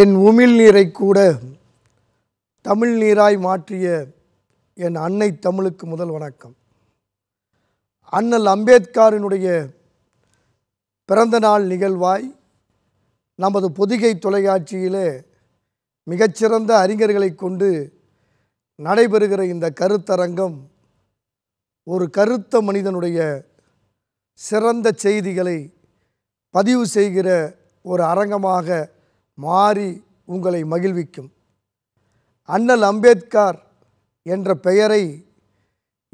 என் நீரை கூட தமிழ் நீராய் மாற்றிய என் அன்னை தமிழுக்கு முதல் வணக்கம் அண்ணல் அம்பேத்கரினுடைய பிறந்தநாள் நிகழ்வாய் நமது பொதிகை தொலைக்காட்சியிலே மிகச்சிறந்த அறிஞர்களை கொண்டு நடைபெறுகிற இந்த கருத்தரங்கம் ஒரு கருத்த மனிதனுடைய சிறந்த செய்திகளை பதிவு செய்கிற ஒரு அரங்கமாக மாறி உங்களை மகிழ்விக்கும் அண்ணல் அம்பேத்கார் என்ற பெயரை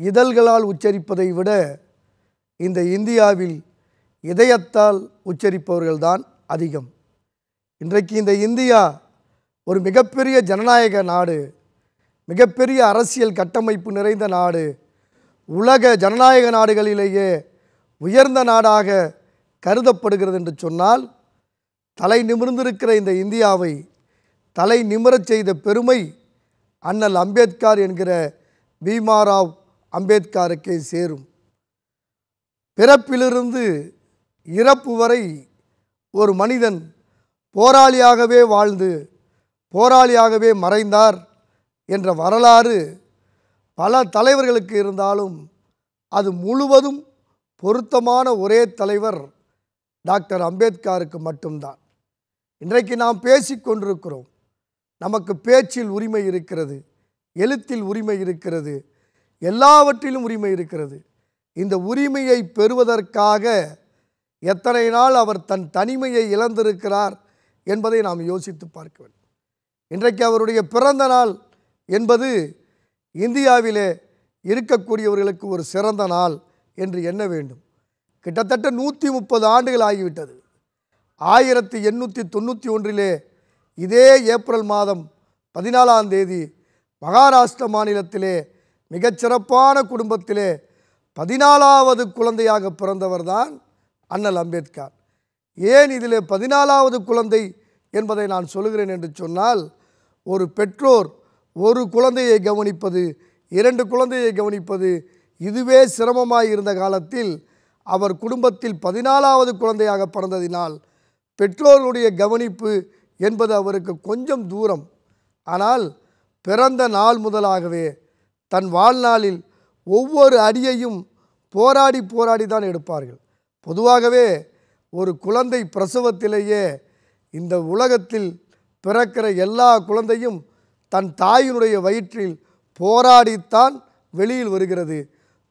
இதழ்களால் உச்சரிப்பதை விட இந்த இந்தியாவில் இதயத்தால் உச்சரிப்பவர்கள்தான் அதிகம் இன்றைக்கு இந்த இந்தியா ஒரு மிகப்பெரிய ஜனநாயக நாடு மிகப்பெரிய அரசியல் கட்டமைப்பு நிறைந்த நாடு உலக ஜனநாயக நாடுகளிலேயே உயர்ந்த நாடாக கருதப்படுகிறது என்று சொன்னால் தலை நிமிர்ந்திருக்கிற இந்த இந்தியாவை தலை நிமிரச் செய்த பெருமை அண்ணல் அம்பேத்கார் என்கிற பீமாராவ் அம்பேத்காருக்கே சேரும் பிறப்பிலிருந்து இறப்பு வரை ஒரு மனிதன் போராளியாகவே வாழ்ந்து போராளியாகவே மறைந்தார் என்ற வரலாறு பல தலைவர்களுக்கு இருந்தாலும் அது முழுவதும் பொருத்தமான ஒரே தலைவர் டாக்டர் அம்பேத்காருக்கு மட்டும்தான் இன்றைக்கு நாம் பேசிக்கொண்டிருக்கிறோம் நமக்கு பேச்சில் உரிமை இருக்கிறது எழுத்தில் உரிமை இருக்கிறது எல்லாவற்றிலும் உரிமை இருக்கிறது இந்த உரிமையை பெறுவதற்காக எத்தனை நாள் அவர் தன் தனிமையை இழந்திருக்கிறார் என்பதை நாம் யோசித்து பார்க்க வேண்டும் இன்றைக்கு அவருடைய பிறந்த நாள் என்பது இந்தியாவிலே இருக்கக்கூடியவர்களுக்கு ஒரு சிறந்த நாள் என்று எண்ண வேண்டும் கிட்டத்தட்ட நூற்றி முப்பது ஆண்டுகள் ஆகிவிட்டது ஆயிரத்தி எண்ணூற்றி தொண்ணூற்றி ஒன்றிலே இதே ஏப்ரல் மாதம் பதினாலாம் தேதி மகாராஷ்டிர மாநிலத்திலே மிகச்சிறப்பான குடும்பத்திலே பதினாலாவது குழந்தையாக பிறந்தவர் தான் அண்ணல் அம்பேத்கர் ஏன் இதிலே பதினாலாவது குழந்தை என்பதை நான் சொல்கிறேன் என்று சொன்னால் ஒரு பெற்றோர் ஒரு குழந்தையை கவனிப்பது இரண்டு குழந்தையை கவனிப்பது இதுவே சிரமமாய் இருந்த காலத்தில் அவர் குடும்பத்தில் பதினாலாவது குழந்தையாக பிறந்ததினால் பெற்றோருடைய கவனிப்பு என்பது அவருக்கு கொஞ்சம் தூரம் ஆனால் பிறந்த நாள் முதலாகவே தன் வாழ்நாளில் ஒவ்வொரு அடியையும் போராடி போராடி தான் எடுப்பார்கள் பொதுவாகவே ஒரு குழந்தை பிரசவத்திலேயே இந்த உலகத்தில் பிறக்கிற எல்லா குழந்தையும் தன் தாயினுடைய வயிற்றில் போராடித்தான் வெளியில் வருகிறது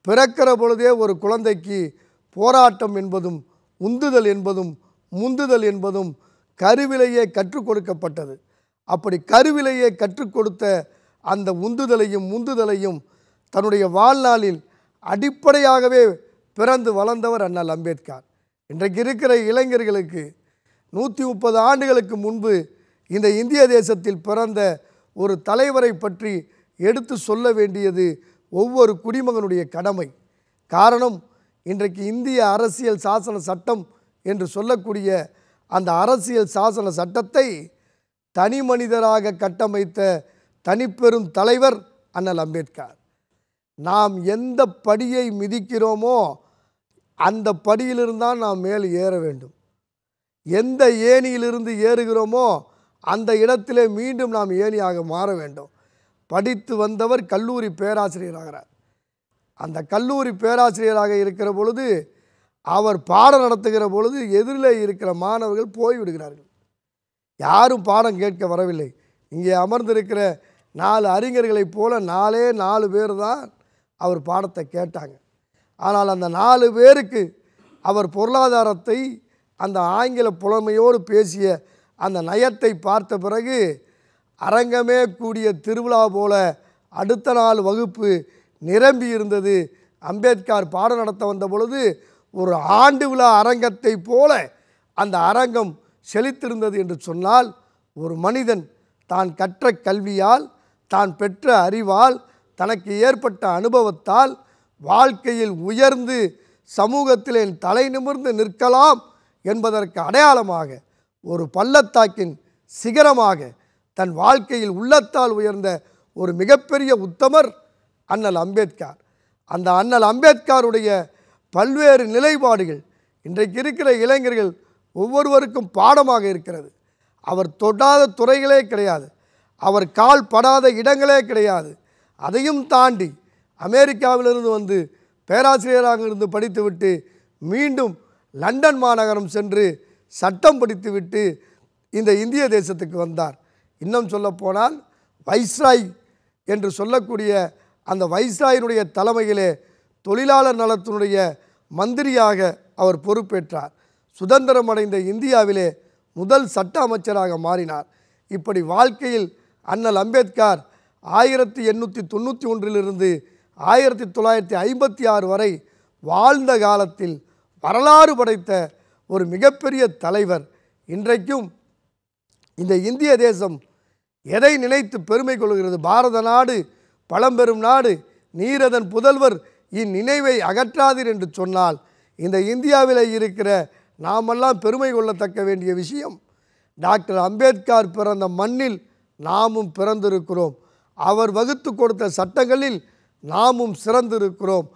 பிறக்கிற பொழுதே ஒரு குழந்தைக்கு போராட்டம் என்பதும் உந்துதல் என்பதும் முந்துதல் என்பதும் கருவிலேயே கற்றுக் கொடுக்கப்பட்டது அப்படி கருவிலேயே கற்றுக் கொடுத்த அந்த உந்துதலையும் முந்துதலையும் தன்னுடைய வாழ்நாளில் அடிப்படையாகவே பிறந்து வளர்ந்தவர் அண்ணல் அம்பேத்கர் இன்றைக்கு இருக்கிற இளைஞர்களுக்கு நூற்றி முப்பது ஆண்டுகளுக்கு முன்பு இந்த இந்திய தேசத்தில் பிறந்த ஒரு தலைவரை பற்றி எடுத்து சொல்ல வேண்டியது ஒவ்வொரு குடிமகனுடைய கடமை காரணம் இன்றைக்கு இந்திய அரசியல் சாசன சட்டம் என்று சொல்லக்கூடிய அந்த அரசியல் சாசன சட்டத்தை தனி மனிதராக கட்டமைத்த தனிப்பெரும் தலைவர் அண்ணல் அம்பேத்கர் நாம் எந்த படியை மிதிக்கிறோமோ அந்த படியிலிருந்தான் நாம் மேல் ஏற வேண்டும் எந்த ஏணியிலிருந்து ஏறுகிறோமோ அந்த இடத்திலே மீண்டும் நாம் ஏணியாக மாற வேண்டும் படித்து வந்தவர் கல்லூரி பேராசிரியராகிறார் அந்த கல்லூரி பேராசிரியராக இருக்கிற பொழுது அவர் பாடம் நடத்துகிற பொழுது எதிரில் இருக்கிற மாணவர்கள் போய்விடுகிறார்கள் யாரும் பாடம் கேட்க வரவில்லை இங்கே அமர்ந்திருக்கிற நாலு அறிஞர்களைப் போல நாலே நாலு பேர் தான் அவர் பாடத்தை கேட்டாங்க ஆனால் அந்த நாலு பேருக்கு அவர் பொருளாதாரத்தை அந்த ஆங்கில புலமையோடு பேசிய அந்த நயத்தை பார்த்த பிறகு அரங்கமே கூடிய திருவிழா போல அடுத்த நாள் வகுப்பு நிரம்பி இருந்தது அம்பேத்கர் பாடம் நடத்த வந்த பொழுது ஒரு ஆண்டு விழா அரங்கத்தை போல அந்த அரங்கம் செழித்திருந்தது என்று சொன்னால் ஒரு மனிதன் தான் கற்ற கல்வியால் தான் பெற்ற அறிவால் தனக்கு ஏற்பட்ட அனுபவத்தால் வாழ்க்கையில் உயர்ந்து சமூகத்திலே தலை நிமிர்ந்து நிற்கலாம் என்பதற்கு அடையாளமாக ஒரு பள்ளத்தாக்கின் சிகரமாக தன் வாழ்க்கையில் உள்ளத்தால் உயர்ந்த ஒரு மிகப்பெரிய உத்தமர் அண்ணல் அம்பேத்கார் அந்த அண்ணல் அம்பேத்காருடைய பல்வேறு நிலைப்பாடுகள் இன்றைக்கு இருக்கிற இளைஞர்கள் ஒவ்வொருவருக்கும் பாடமாக இருக்கிறது அவர் தொடாத துறைகளே கிடையாது அவர் கால் படாத இடங்களே கிடையாது அதையும் தாண்டி அமெரிக்காவிலிருந்து வந்து பேராசிரியராக இருந்து படித்துவிட்டு மீண்டும் லண்டன் மாநகரம் சென்று சட்டம் படித்துவிட்டு இந்த இந்திய தேசத்துக்கு வந்தார் இன்னும் சொல்லப்போனால் வைஸ்ராய் என்று சொல்லக்கூடிய அந்த வைஸ்ராயினுடைய தலைமையிலே தொழிலாளர் நலத்தினுடைய மந்திரியாக அவர் பொறுப்பேற்றார் சுதந்திரம் அடைந்த இந்தியாவிலே முதல் சட்ட அமைச்சராக மாறினார் இப்படி வாழ்க்கையில் அண்ணல் அம்பேத்கர் ஆயிரத்தி எண்ணூற்றி தொண்ணூற்றி ஒன்றிலிருந்து ஆயிரத்தி தொள்ளாயிரத்தி ஐம்பத்தி ஆறு வரை வாழ்ந்த காலத்தில் வரலாறு படைத்த ஒரு மிகப்பெரிய தலைவர் இன்றைக்கும் இந்த இந்திய தேசம் எதை நினைத்து பெருமை கொள்கிறது பாரத நாடு பழம்பெரும் நாடு நீரதன் புதல்வர் இந்நினைவை அகற்றாதீர் என்று சொன்னால் இந்த இந்தியாவில் இருக்கிற நாமெல்லாம் பெருமை கொள்ளத்தக்க வேண்டிய விஷயம் டாக்டர் அம்பேத்கர் பிறந்த மண்ணில் நாமும் பிறந்திருக்கிறோம் அவர் வகுத்து கொடுத்த சட்டங்களில் நாமும் சிறந்திருக்கிறோம்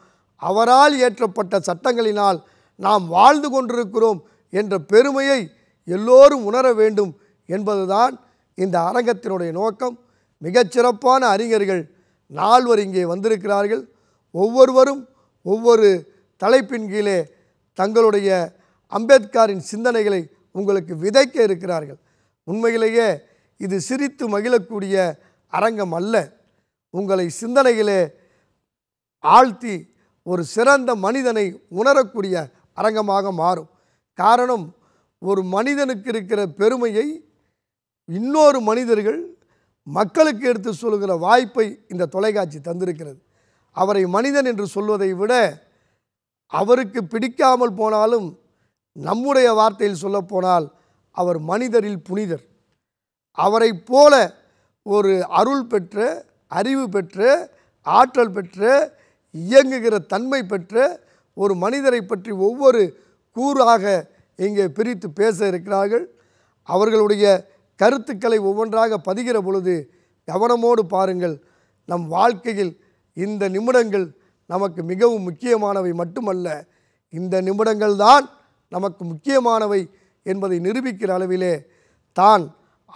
அவரால் இயற்றப்பட்ட சட்டங்களினால் நாம் வாழ்ந்து கொண்டிருக்கிறோம் என்ற பெருமையை எல்லோரும் உணர வேண்டும் என்பதுதான் இந்த அரங்கத்தினுடைய நோக்கம் மிகச்சிறப்பான அறிஞர்கள் நால்வர் இங்கே வந்திருக்கிறார்கள் ஒவ்வொருவரும் ஒவ்வொரு தலைப்பின் கீழே தங்களுடைய அம்பேத்கரின் சிந்தனைகளை உங்களுக்கு விதைக்க இருக்கிறார்கள் உண்மையிலேயே இது சிரித்து மகிழக்கூடிய அரங்கம் அல்ல உங்களை சிந்தனைகளே ஆழ்த்தி ஒரு சிறந்த மனிதனை உணரக்கூடிய அரங்கமாக மாறும் காரணம் ஒரு மனிதனுக்கு இருக்கிற பெருமையை இன்னொரு மனிதர்கள் மக்களுக்கு எடுத்து சொல்லுகிற வாய்ப்பை இந்த தொலைக்காட்சி தந்திருக்கிறது அவரை மனிதன் என்று சொல்வதை விட அவருக்கு பிடிக்காமல் போனாலும் நம்முடைய வார்த்தையில் சொல்லப்போனால் அவர் மனிதரில் புனிதர் அவரை போல ஒரு அருள் பெற்ற அறிவு பெற்று ஆற்றல் பெற்று இயங்குகிற தன்மை பெற்று ஒரு மனிதரை பற்றி ஒவ்வொரு கூறாக இங்கே பிரித்து பேச இருக்கிறார்கள் அவர்களுடைய கருத்துக்களை ஒவ்வொன்றாக பதிகிற பொழுது கவனமோடு பாருங்கள் நம் வாழ்க்கையில் இந்த நிமிடங்கள் நமக்கு மிகவும் முக்கியமானவை மட்டுமல்ல இந்த நிமிடங்கள் தான் நமக்கு முக்கியமானவை என்பதை நிரூபிக்கிற அளவிலே தான்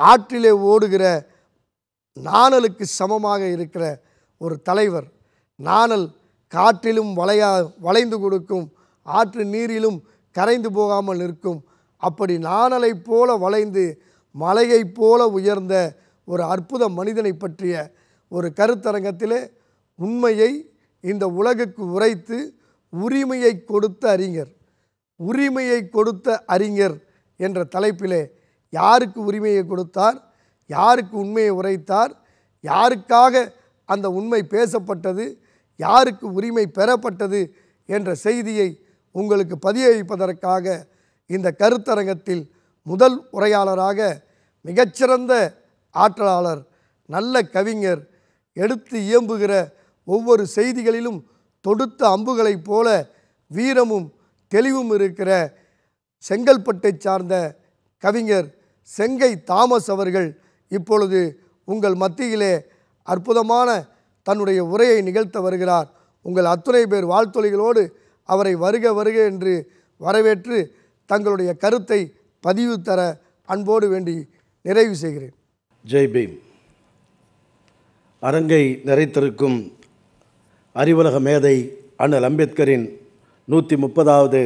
ஆற்றிலே ஓடுகிற நாணலுக்கு சமமாக இருக்கிற ஒரு தலைவர் நாணல் காற்றிலும் வளையா வளைந்து கொடுக்கும் ஆற்று நீரிலும் கரைந்து போகாமல் நிற்கும் அப்படி நாணலைப் போல வளைந்து மலையைப் போல உயர்ந்த ஒரு அற்புத மனிதனை பற்றிய ஒரு கருத்தரங்கத்திலே உண்மையை இந்த உலகுக்கு உரைத்து உரிமையை கொடுத்த அறிஞர் உரிமையை கொடுத்த அறிஞர் என்ற தலைப்பிலே யாருக்கு உரிமையை கொடுத்தார் யாருக்கு உண்மையை உரைத்தார் யாருக்காக அந்த உண்மை பேசப்பட்டது யாருக்கு உரிமை பெறப்பட்டது என்ற செய்தியை உங்களுக்கு பதிய வைப்பதற்காக இந்த கருத்தரங்கத்தில் முதல் உரையாளராக மிகச்சிறந்த ஆற்றலாளர் நல்ல கவிஞர் எடுத்து இயம்புகிற ஒவ்வொரு செய்திகளிலும் தொடுத்த அம்புகளைப் போல வீரமும் தெளிவும் இருக்கிற செங்கல்பட்டை சார்ந்த கவிஞர் செங்கை தாமஸ் அவர்கள் இப்பொழுது உங்கள் மத்தியிலே அற்புதமான தன்னுடைய உரையை நிகழ்த்த வருகிறார் உங்கள் அத்துணை பேர் வாழ்த்தொலிகளோடு அவரை வருக வருக என்று வரவேற்று தங்களுடைய கருத்தை பதிவு தர அன்போடு வேண்டி நிறைவு செய்கிறேன் ஜெய் பீம் அரங்கை நிறைத்திருக்கும் அறிவுலக மேதை அண்ணல் அம்பேத்கரின் நூற்றி முப்பதாவது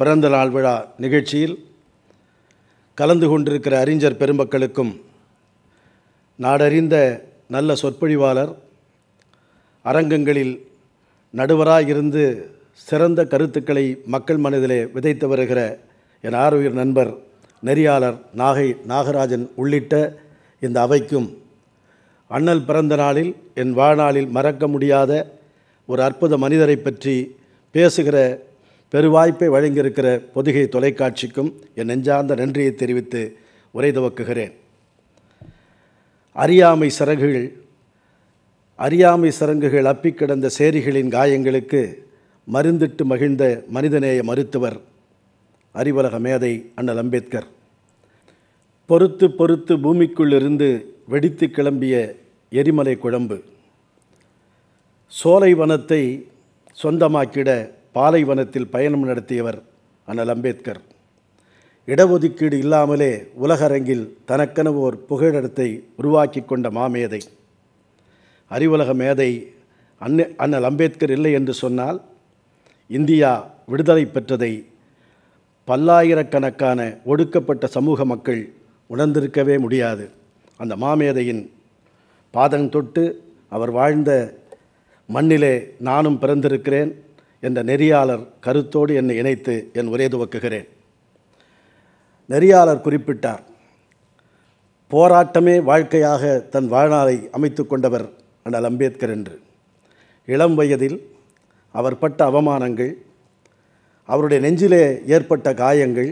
பிறந்த நாள் விழா நிகழ்ச்சியில் கலந்து கொண்டிருக்கிற அறிஞர் பெருமக்களுக்கும் நாடறிந்த நல்ல சொற்பொழிவாளர் அரங்கங்களில் நடுவராக இருந்து சிறந்த கருத்துக்களை மக்கள் மனதிலே விதைத்து வருகிற என் ஆரோக்கிய நண்பர் நெறியாளர் நாகை நாகராஜன் உள்ளிட்ட இந்த அவைக்கும் அண்ணல் பிறந்த நாளில் என் வாழ்நாளில் மறக்க முடியாத ஒரு அற்புத மனிதரை பற்றி பேசுகிற பெருவாய்ப்பை வழங்கியிருக்கிற பொதிகை தொலைக்காட்சிக்கும் என் நெஞ்சார்ந்த நன்றியை தெரிவித்து உரை துவக்குகிறேன் அறியாமை சரகுகள் அறியாமை சரங்குகள் அப்பிக் கிடந்த சேரிகளின் காயங்களுக்கு மருந்திட்டு மகிழ்ந்த மனிதநேய மருத்துவர் அறிவலக மேதை அண்ணல் அம்பேத்கர் பொறுத்து பொறுத்து பூமிக்குள்ளிருந்து வெடித்து கிளம்பிய எரிமலை குழம்பு சோலைவனத்தை சொந்தமாக்கிட பாலைவனத்தில் பயணம் நடத்தியவர் அண்ணல் அம்பேத்கர் இடஒதுக்கீடு இல்லாமலே உலகரங்கில் தனக்கென ஓர் புகழிடத்தை உருவாக்கி கொண்ட மாமேதை அறிவுலக மேதை அண்ண அண்ணல் அம்பேத்கர் இல்லை என்று சொன்னால் இந்தியா விடுதலை பெற்றதை பல்லாயிரக்கணக்கான ஒடுக்கப்பட்ட சமூக மக்கள் உணர்ந்திருக்கவே முடியாது அந்த மாமேதையின் பாதம் தொட்டு அவர் வாழ்ந்த மண்ணிலே நானும் பிறந்திருக்கிறேன் என்ற நெறியாளர் கருத்தோடு என்னை இணைத்து என் உரை துவக்குகிறேன் நெறியாளர் குறிப்பிட்டார் போராட்டமே வாழ்க்கையாக தன் வாழ்நாளை அமைத்து கொண்டவர் அண்ணல் அம்பேத்கர் என்று இளம் வயதில் அவர் பட்ட அவமானங்கள் அவருடைய நெஞ்சிலே ஏற்பட்ட காயங்கள்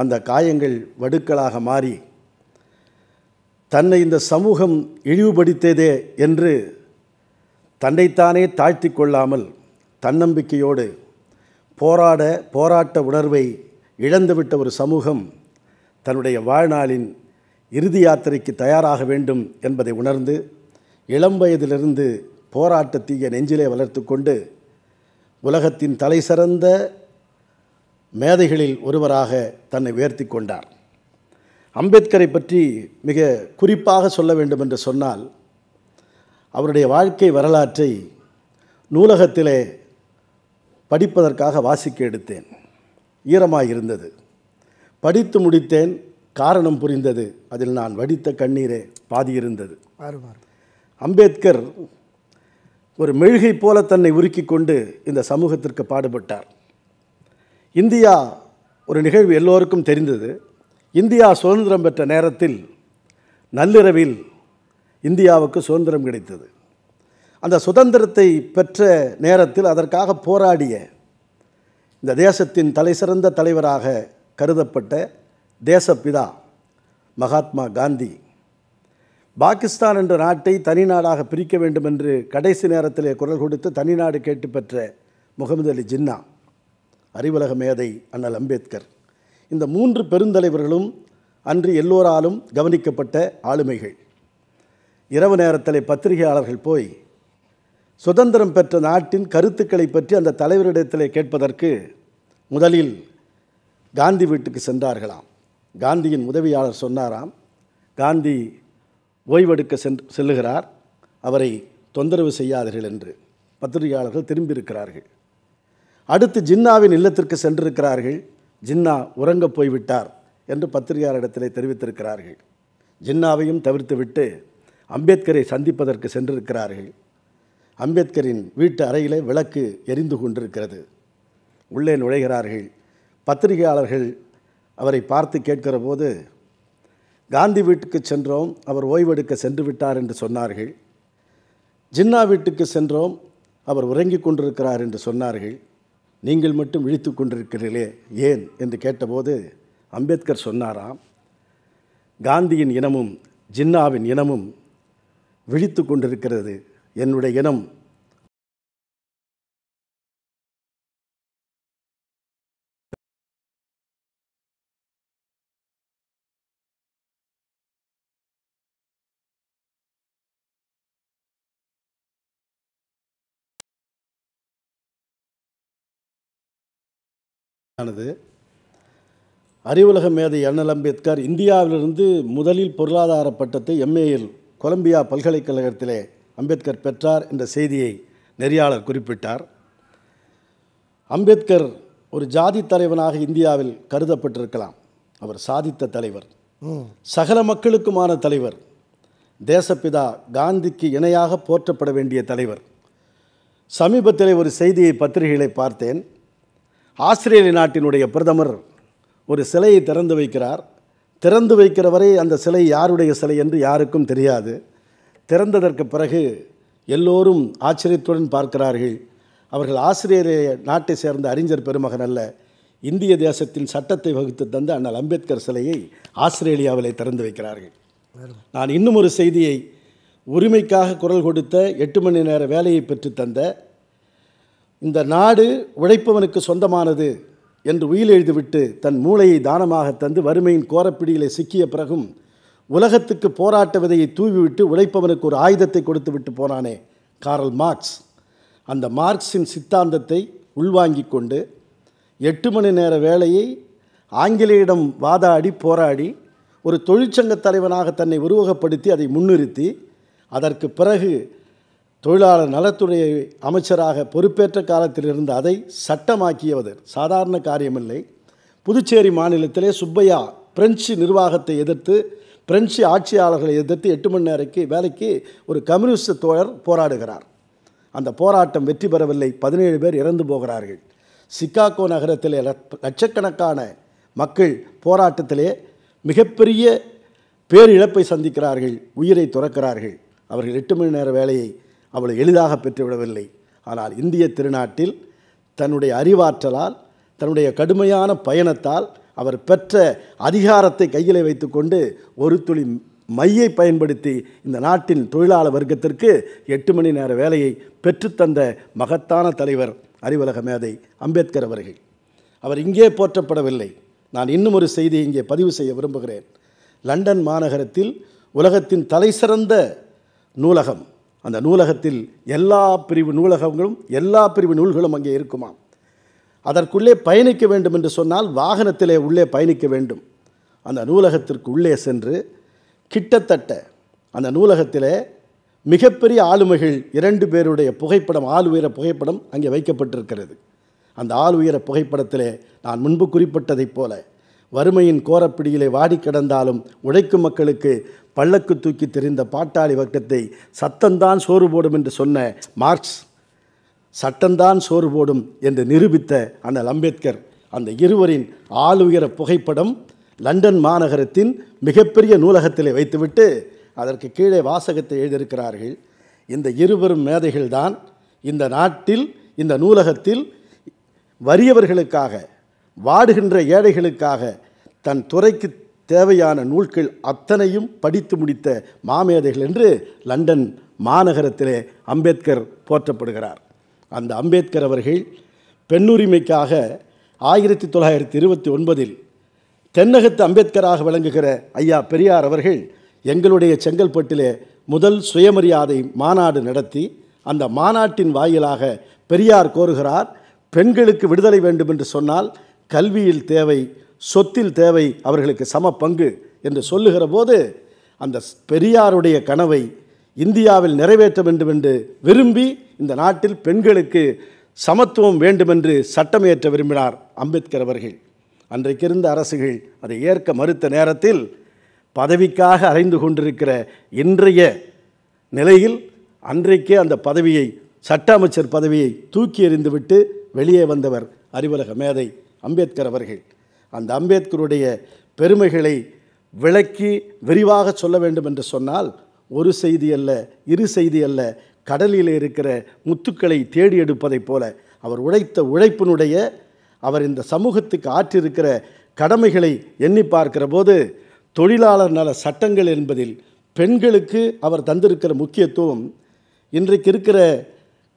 அந்த காயங்கள் வடுக்களாக மாறி தன்னை இந்த சமூகம் இழிவுபடுத்தியதே என்று தன்னைத்தானே தாழ்த்தி கொள்ளாமல் தன்னம்பிக்கையோடு போராட போராட்ட உணர்வை இழந்துவிட்ட ஒரு சமூகம் தன்னுடைய வாழ்நாளின் இறுதி யாத்திரைக்கு தயாராக வேண்டும் என்பதை உணர்ந்து இளம் வயதிலிருந்து போராட்ட தீய நெஞ்சிலே வளர்த்து கொண்டு உலகத்தின் தலை சிறந்த மேதைகளில் ஒருவராக தன்னை உயர்த்தி கொண்டார் அம்பேத்கரை பற்றி மிக குறிப்பாக சொல்ல வேண்டும் என்று சொன்னால் அவருடைய வாழ்க்கை வரலாற்றை நூலகத்திலே படிப்பதற்காக வாசிக்க எடுத்தேன் ஈரமாக இருந்தது படித்து முடித்தேன் காரணம் புரிந்தது அதில் நான் வடித்த கண்ணீரே பாதியிருந்தது அம்பேத்கர் ஒரு மெழுகை போல தன்னை உருக்கி கொண்டு இந்த சமூகத்திற்கு பாடுபட்டார் இந்தியா ஒரு நிகழ்வு எல்லோருக்கும் தெரிந்தது இந்தியா சுதந்திரம் பெற்ற நேரத்தில் நள்ளிரவில் இந்தியாவுக்கு சுதந்திரம் கிடைத்தது அந்த சுதந்திரத்தை பெற்ற நேரத்தில் அதற்காக போராடிய இந்த தேசத்தின் தலைசிறந்த தலைவராக கருதப்பட்ட தேசப்பிதா மகாத்மா காந்தி பாகிஸ்தான் என்ற நாட்டை தனி நாடாக பிரிக்க வேண்டும் என்று கடைசி நேரத்தில் குரல் கொடுத்து தனி நாடு கேட்டு பெற்ற முகமது அலி ஜின்னா அறிவுலக மேதை அண்ணல் அம்பேத்கர் இந்த மூன்று பெருந்தலைவர்களும் அன்று எல்லோராலும் கவனிக்கப்பட்ட ஆளுமைகள் இரவு நேரத்தில் பத்திரிகையாளர்கள் போய் சுதந்திரம் பெற்ற நாட்டின் கருத்துக்களை பற்றி அந்த தலைவரிடத்தில் கேட்பதற்கு முதலில் காந்தி வீட்டுக்கு சென்றார்களாம் காந்தியின் உதவியாளர் சொன்னாராம் காந்தி ஓய்வெடுக்க சென் செல்லுகிறார் அவரை தொந்தரவு செய்யாதீர்கள் என்று பத்திரிகையாளர்கள் திரும்பியிருக்கிறார்கள் அடுத்து ஜின்னாவின் இல்லத்திற்கு சென்றிருக்கிறார்கள் ஜின்னா உறங்க போய்விட்டார் என்று பத்திரிகையாளரிடத்தில் தெரிவித்திருக்கிறார்கள் ஜின்னாவையும் தவிர்த்துவிட்டு அம்பேத்கரை சந்திப்பதற்கு சென்றிருக்கிறார்கள் அம்பேத்கரின் வீட்டு அறையிலே விளக்கு எரிந்து கொண்டிருக்கிறது உள்ளே நுழைகிறார்கள் பத்திரிகையாளர்கள் அவரை பார்த்து கேட்கிற போது காந்தி வீட்டுக்கு சென்றோம் அவர் ஓய்வெடுக்க சென்று விட்டார் என்று சொன்னார்கள் ஜின்னா வீட்டுக்கு சென்றோம் அவர் உறங்கிக் கொண்டிருக்கிறார் என்று சொன்னார்கள் நீங்கள் மட்டும் இழித்து கொண்டிருக்கிறீர்களே ஏன் என்று கேட்டபோது அம்பேத்கர் சொன்னாராம் காந்தியின் இனமும் ஜின்னாவின் இனமும் விழித்து கொண்டிருக்கிறது என்னுடைய இனம் ஆனது அறிவுலக மேதை அண்ணல் அம்பேத்கர் இந்தியாவிலிருந்து முதலில் பொருளாதார பட்டத்தை எம்ஏயில் கொலம்பியா பல்கலைக்கழகத்திலே அம்பேத்கர் பெற்றார் என்ற செய்தியை நெறியாளர் குறிப்பிட்டார் அம்பேத்கர் ஒரு ஜாதி தலைவனாக இந்தியாவில் கருதப்பட்டிருக்கலாம் அவர் சாதித்த தலைவர் சகல மக்களுக்குமான தலைவர் தேசப்பிதா காந்திக்கு இணையாக போற்றப்பட வேண்டிய தலைவர் சமீபத்தில் ஒரு செய்தியை பத்திரிகைகளை பார்த்தேன் ஆஸ்திரேலிய நாட்டினுடைய பிரதமர் ஒரு சிலையை திறந்து வைக்கிறார் திறந்து வைக்கிற வரை அந்த சிலை யாருடைய சிலை என்று யாருக்கும் தெரியாது திறந்ததற்கு பிறகு எல்லோரும் ஆச்சரியத்துடன் பார்க்கிறார்கள் அவர்கள் ஆசிரியரே நாட்டை சேர்ந்த அறிஞர் பெருமகன் அல்ல இந்திய தேசத்தின் சட்டத்தை வகுத்து தந்த அண்ணல் அம்பேத்கர் சிலையை ஆஸ்திரேலியாவில் திறந்து வைக்கிறார்கள் நான் இன்னும் ஒரு செய்தியை உரிமைக்காக குரல் கொடுத்த எட்டு மணி நேர வேலையை பெற்றுத்தந்த தந்த இந்த நாடு உழைப்பவனுக்கு சொந்தமானது என்று உயில் எழுதிவிட்டு தன் மூளையை தானமாக தந்து வறுமையின் கோரப்பிடியிலே சிக்கிய பிறகும் உலகத்துக்கு போராட்ட விதையை தூவிவிட்டு உழைப்பவனுக்கு ஒரு ஆயுதத்தை கொடுத்து விட்டு போனானே காரல் மார்க்ஸ் அந்த மார்க்ஸின் சித்தாந்தத்தை உள்வாங்கி கொண்டு எட்டு மணி நேர வேலையை ஆங்கிலேயிடம் வாதாடி போராடி ஒரு தொழிற்சங்க தலைவனாக தன்னை உருவகப்படுத்தி அதை முன்னிறுத்தி அதற்கு பிறகு தொழிலாளர் நலத்துறை அமைச்சராக பொறுப்பேற்ற காலத்திலிருந்து அதை சட்டமாக்கியவர் சாதாரண காரியமில்லை புதுச்சேரி மாநிலத்திலே சுப்பையா பிரெஞ்சு நிர்வாகத்தை எதிர்த்து பிரெஞ்சு ஆட்சியாளர்களை எதிர்த்து எட்டு மணி நேரக்கு வேலைக்கு ஒரு கம்யூனிஸ்ட் தோழர் போராடுகிறார் அந்த போராட்டம் வெற்றி பெறவில்லை பதினேழு பேர் இறந்து போகிறார்கள் சிக்காகோ நகரத்தில் லட்சக்கணக்கான மக்கள் போராட்டத்திலே மிகப்பெரிய பேரிழப்பை சந்திக்கிறார்கள் உயிரை துறக்கிறார்கள் அவர்கள் எட்டு மணி நேர வேலையை அவ்வளோ எளிதாக பெற்றுவிடவில்லை ஆனால் இந்திய திருநாட்டில் தன்னுடைய அறிவாற்றலால் தன்னுடைய கடுமையான பயணத்தால் அவர் பெற்ற அதிகாரத்தை கையில் வைத்துக்கொண்டு ஒரு துளி மையை பயன்படுத்தி இந்த நாட்டின் தொழிலாளர் வர்க்கத்திற்கு எட்டு மணி நேர வேலையை பெற்றுத்தந்த மகத்தான தலைவர் அறிவுலக மேதை அம்பேத்கர் அவர்கள் அவர் இங்கே போற்றப்படவில்லை நான் இன்னும் ஒரு செய்தியை இங்கே பதிவு செய்ய விரும்புகிறேன் லண்டன் மாநகரத்தில் உலகத்தின் தலைசிறந்த நூலகம் அந்த நூலகத்தில் எல்லா பிரிவு நூலகங்களும் எல்லா பிரிவு நூல்களும் அங்கே இருக்குமா அதற்குள்ளே பயணிக்க வேண்டும் என்று சொன்னால் வாகனத்திலே உள்ளே பயணிக்க வேண்டும் அந்த நூலகத்திற்கு உள்ளே சென்று கிட்டத்தட்ட அந்த நூலகத்திலே மிகப்பெரிய ஆளுமைகள் இரண்டு பேருடைய புகைப்படம் ஆள் உயர புகைப்படம் அங்கே வைக்கப்பட்டிருக்கிறது அந்த ஆள் உயர புகைப்படத்திலே நான் முன்பு குறிப்பிட்டதைப் போல வறுமையின் கோரப்பிடியிலே வாடி கிடந்தாலும் உழைக்கும் மக்களுக்கு பல்லக்கு தூக்கி தெரிந்த பாட்டாளி வர்க்கத்தை சத்தந்தான் சோறு போடும் என்று சொன்ன மார்க்ஸ் சட்டந்தான் சோறு போடும் என்று நிரூபித்த அண்ணல் அம்பேத்கர் அந்த இருவரின் ஆளுயர புகைப்படம் லண்டன் மாநகரத்தின் மிகப்பெரிய நூலகத்திலே வைத்துவிட்டு அதற்கு கீழே வாசகத்தை எழுதியிருக்கிறார்கள் இந்த இருவரும் மேதைகள்தான் இந்த நாட்டில் இந்த நூலகத்தில் வறியவர்களுக்காக வாடுகின்ற ஏழைகளுக்காக தன் துறைக்கு தேவையான நூல்கள் அத்தனையும் படித்து முடித்த மாமேதைகள் என்று லண்டன் மாநகரத்திலே அம்பேத்கர் போற்றப்படுகிறார் அந்த அம்பேத்கர் அவர்கள் பெண்ணுரிமைக்காக ஆயிரத்தி தொள்ளாயிரத்தி இருபத்தி ஒன்பதில் தென்னகத்து அம்பேத்கராக விளங்குகிற ஐயா பெரியார் அவர்கள் எங்களுடைய செங்கல்பட்டிலே முதல் சுயமரியாதை மாநாடு நடத்தி அந்த மாநாட்டின் வாயிலாக பெரியார் கோருகிறார் பெண்களுக்கு விடுதலை வேண்டும் என்று சொன்னால் கல்வியில் தேவை சொத்தில் தேவை அவர்களுக்கு சம பங்கு என்று சொல்லுகிற போது அந்த பெரியாருடைய கனவை இந்தியாவில் நிறைவேற்ற வேண்டும் என்று விரும்பி இந்த நாட்டில் பெண்களுக்கு சமத்துவம் வேண்டுமென்று ஏற்ற விரும்பினார் அம்பேத்கர் அவர்கள் அன்றைக்கு இருந்த அரசுகள் அதை ஏற்க மறுத்த நேரத்தில் பதவிக்காக அலைந்து கொண்டிருக்கிற இன்றைய நிலையில் அன்றைக்கே அந்த பதவியை சட்ட அமைச்சர் பதவியை தூக்கி எறிந்துவிட்டு வெளியே வந்தவர் அறிவுலக மேதை அம்பேத்கர் அவர்கள் அந்த அம்பேத்கருடைய பெருமைகளை விளக்கி விரிவாக சொல்ல வேண்டும் என்று சொன்னால் ஒரு செய்தி அல்ல இரு செய்தி அல்ல கடலில் இருக்கிற முத்துக்களை தேடி எடுப்பதைப் போல அவர் உழைத்த உழைப்பினுடைய அவர் இந்த சமூகத்துக்கு ஆற்றிருக்கிற கடமைகளை எண்ணி பார்க்கிற போது தொழிலாளர் நல சட்டங்கள் என்பதில் பெண்களுக்கு அவர் தந்திருக்கிற முக்கியத்துவம் இன்றைக்கு இருக்கிற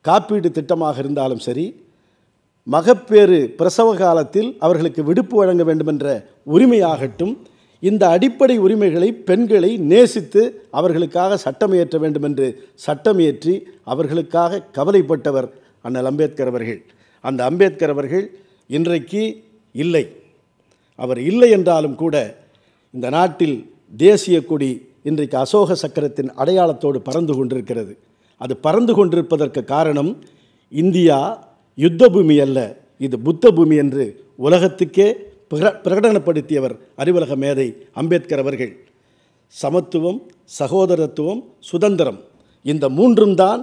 காப்பீடு திட்டமாக இருந்தாலும் சரி மகப்பேறு பிரசவ காலத்தில் அவர்களுக்கு விடுப்பு வழங்க வேண்டுமென்ற உரிமையாகட்டும் இந்த அடிப்படை உரிமைகளை பெண்களை நேசித்து அவர்களுக்காக சட்டம் இயற்ற வேண்டும் என்று சட்டம் ஏற்றி அவர்களுக்காக கவலைப்பட்டவர் அண்ணல் அம்பேத்கர் அவர்கள் அந்த அம்பேத்கர் அவர்கள் இன்றைக்கு இல்லை அவர் இல்லை என்றாலும் கூட இந்த நாட்டில் தேசிய கொடி இன்றைக்கு அசோக சக்கரத்தின் அடையாளத்தோடு பறந்து கொண்டிருக்கிறது அது பறந்து கொண்டிருப்பதற்கு காரணம் இந்தியா யுத்த பூமி அல்ல இது புத்த பூமி என்று உலகத்துக்கே பிரக பிரகடனப்படுத்தியவர் அறிவுலக மேதை அம்பேத்கர் அவர்கள் சமத்துவம் சகோதரத்துவம் சுதந்திரம் இந்த மூன்றும் தான்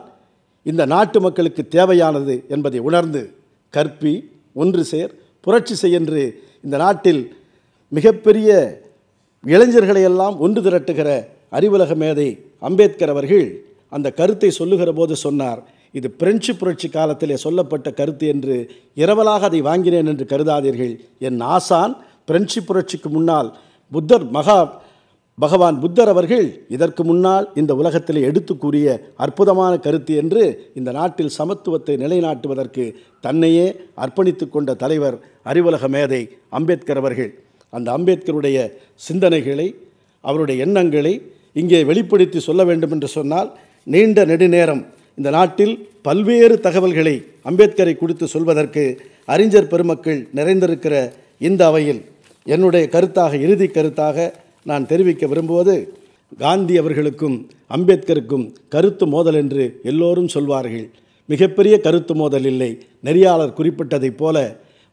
இந்த நாட்டு மக்களுக்கு தேவையானது என்பதை உணர்ந்து கற்பி ஒன்று சேர் புரட்சி என்று இந்த நாட்டில் மிகப்பெரிய இளைஞர்களை எல்லாம் ஒன்று திரட்டுகிற அறிவுலக மேதை அம்பேத்கர் அவர்கள் அந்த கருத்தை சொல்லுகிற போது சொன்னார் இது பிரெஞ்சு புரட்சி காலத்திலே சொல்லப்பட்ட கருத்து என்று இரவலாக அதை வாங்கினேன் என்று கருதாதீர்கள் என் ஆசான் பிரெஞ்சு புரட்சிக்கு முன்னால் புத்தர் மகா பகவான் புத்தர் அவர்கள் இதற்கு முன்னால் இந்த உலகத்தில் எடுத்து கூறிய அற்புதமான கருத்து என்று இந்த நாட்டில் சமத்துவத்தை நிலைநாட்டுவதற்கு தன்னையே அர்ப்பணித்து கொண்ட தலைவர் அறிவுலக மேதை அம்பேத்கர் அவர்கள் அந்த அம்பேத்கருடைய சிந்தனைகளை அவருடைய எண்ணங்களை இங்கே வெளிப்படுத்தி சொல்ல வேண்டும் என்று சொன்னால் நீண்ட நெடுநேரம் இந்த நாட்டில் பல்வேறு தகவல்களை அம்பேத்கரை குறித்து சொல்வதற்கு அறிஞர் பெருமக்கள் நிறைந்திருக்கிற இந்த அவையில் என்னுடைய கருத்தாக இறுதி கருத்தாக நான் தெரிவிக்க விரும்புவது காந்தி அவர்களுக்கும் அம்பேத்கருக்கும் கருத்து மோதல் என்று எல்லோரும் சொல்வார்கள் மிகப்பெரிய கருத்து மோதல் இல்லை நெறியாளர் குறிப்பிட்டதைப் போல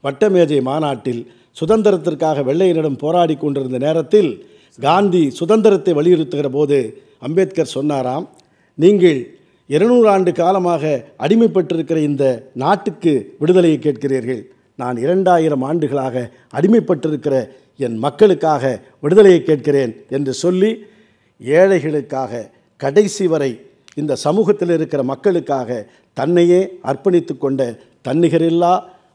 வட்டமேஜை மாநாட்டில் சுதந்திரத்திற்காக வெள்ளையனிடம் போராடி கொண்டிருந்த நேரத்தில் காந்தி சுதந்திரத்தை வலியுறுத்துகிற போது அம்பேத்கர் சொன்னாராம் நீங்கள் இருநூறு ஆண்டு காலமாக அடிமைப்பட்டிருக்கிற இந்த நாட்டுக்கு விடுதலையை கேட்கிறீர்கள் நான் இரண்டாயிரம் ஆண்டுகளாக அடிமைப்பட்டிருக்கிற என் மக்களுக்காக விடுதலையை கேட்கிறேன் என்று சொல்லி ஏழைகளுக்காக கடைசி வரை இந்த சமூகத்தில் இருக்கிற மக்களுக்காக தன்னையே அர்ப்பணித்து கொண்ட தன்னிகரில்லா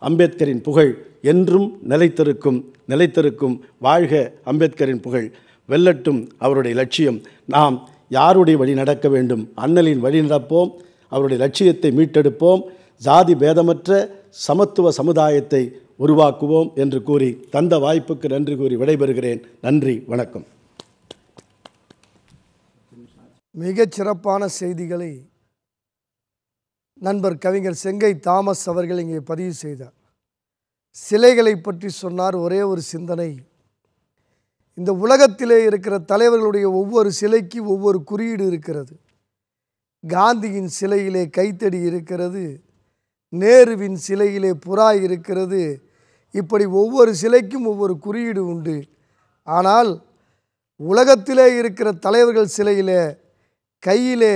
அம்பேத்கரின் புகழ் என்றும் நிலைத்திருக்கும் நிலைத்திருக்கும் வாழ்க அம்பேத்கரின் புகழ் வெல்லட்டும் அவருடைய லட்சியம் நாம் யாருடைய வழி நடக்க வேண்டும் அண்ணலின் வழி நடப்போம் அவருடைய லட்சியத்தை மீட்டெடுப்போம் ஜாதி பேதமற்ற சமத்துவ சமுதாயத்தை உருவாக்குவோம் என்று கூறி தந்த வாய்ப்புக்கு நன்றி கூறி விடைபெறுகிறேன் நன்றி வணக்கம் மிகச் சிறப்பான செய்திகளை நண்பர் கவிஞர் செங்கை தாமஸ் அவர்கள் இங்கே பதிவு செய்தார் சிலைகளை பற்றி சொன்னார் ஒரே ஒரு சிந்தனை இந்த உலகத்திலே இருக்கிற தலைவர்களுடைய ஒவ்வொரு சிலைக்கு ஒவ்வொரு குறியீடு இருக்கிறது காந்தியின் சிலையிலே கைத்தடி இருக்கிறது நேருவின் சிலையிலே புறா இருக்கிறது இப்படி ஒவ்வொரு சிலைக்கும் ஒவ்வொரு குறியீடு உண்டு ஆனால் உலகத்திலே இருக்கிற தலைவர்கள் சிலையிலே கையிலே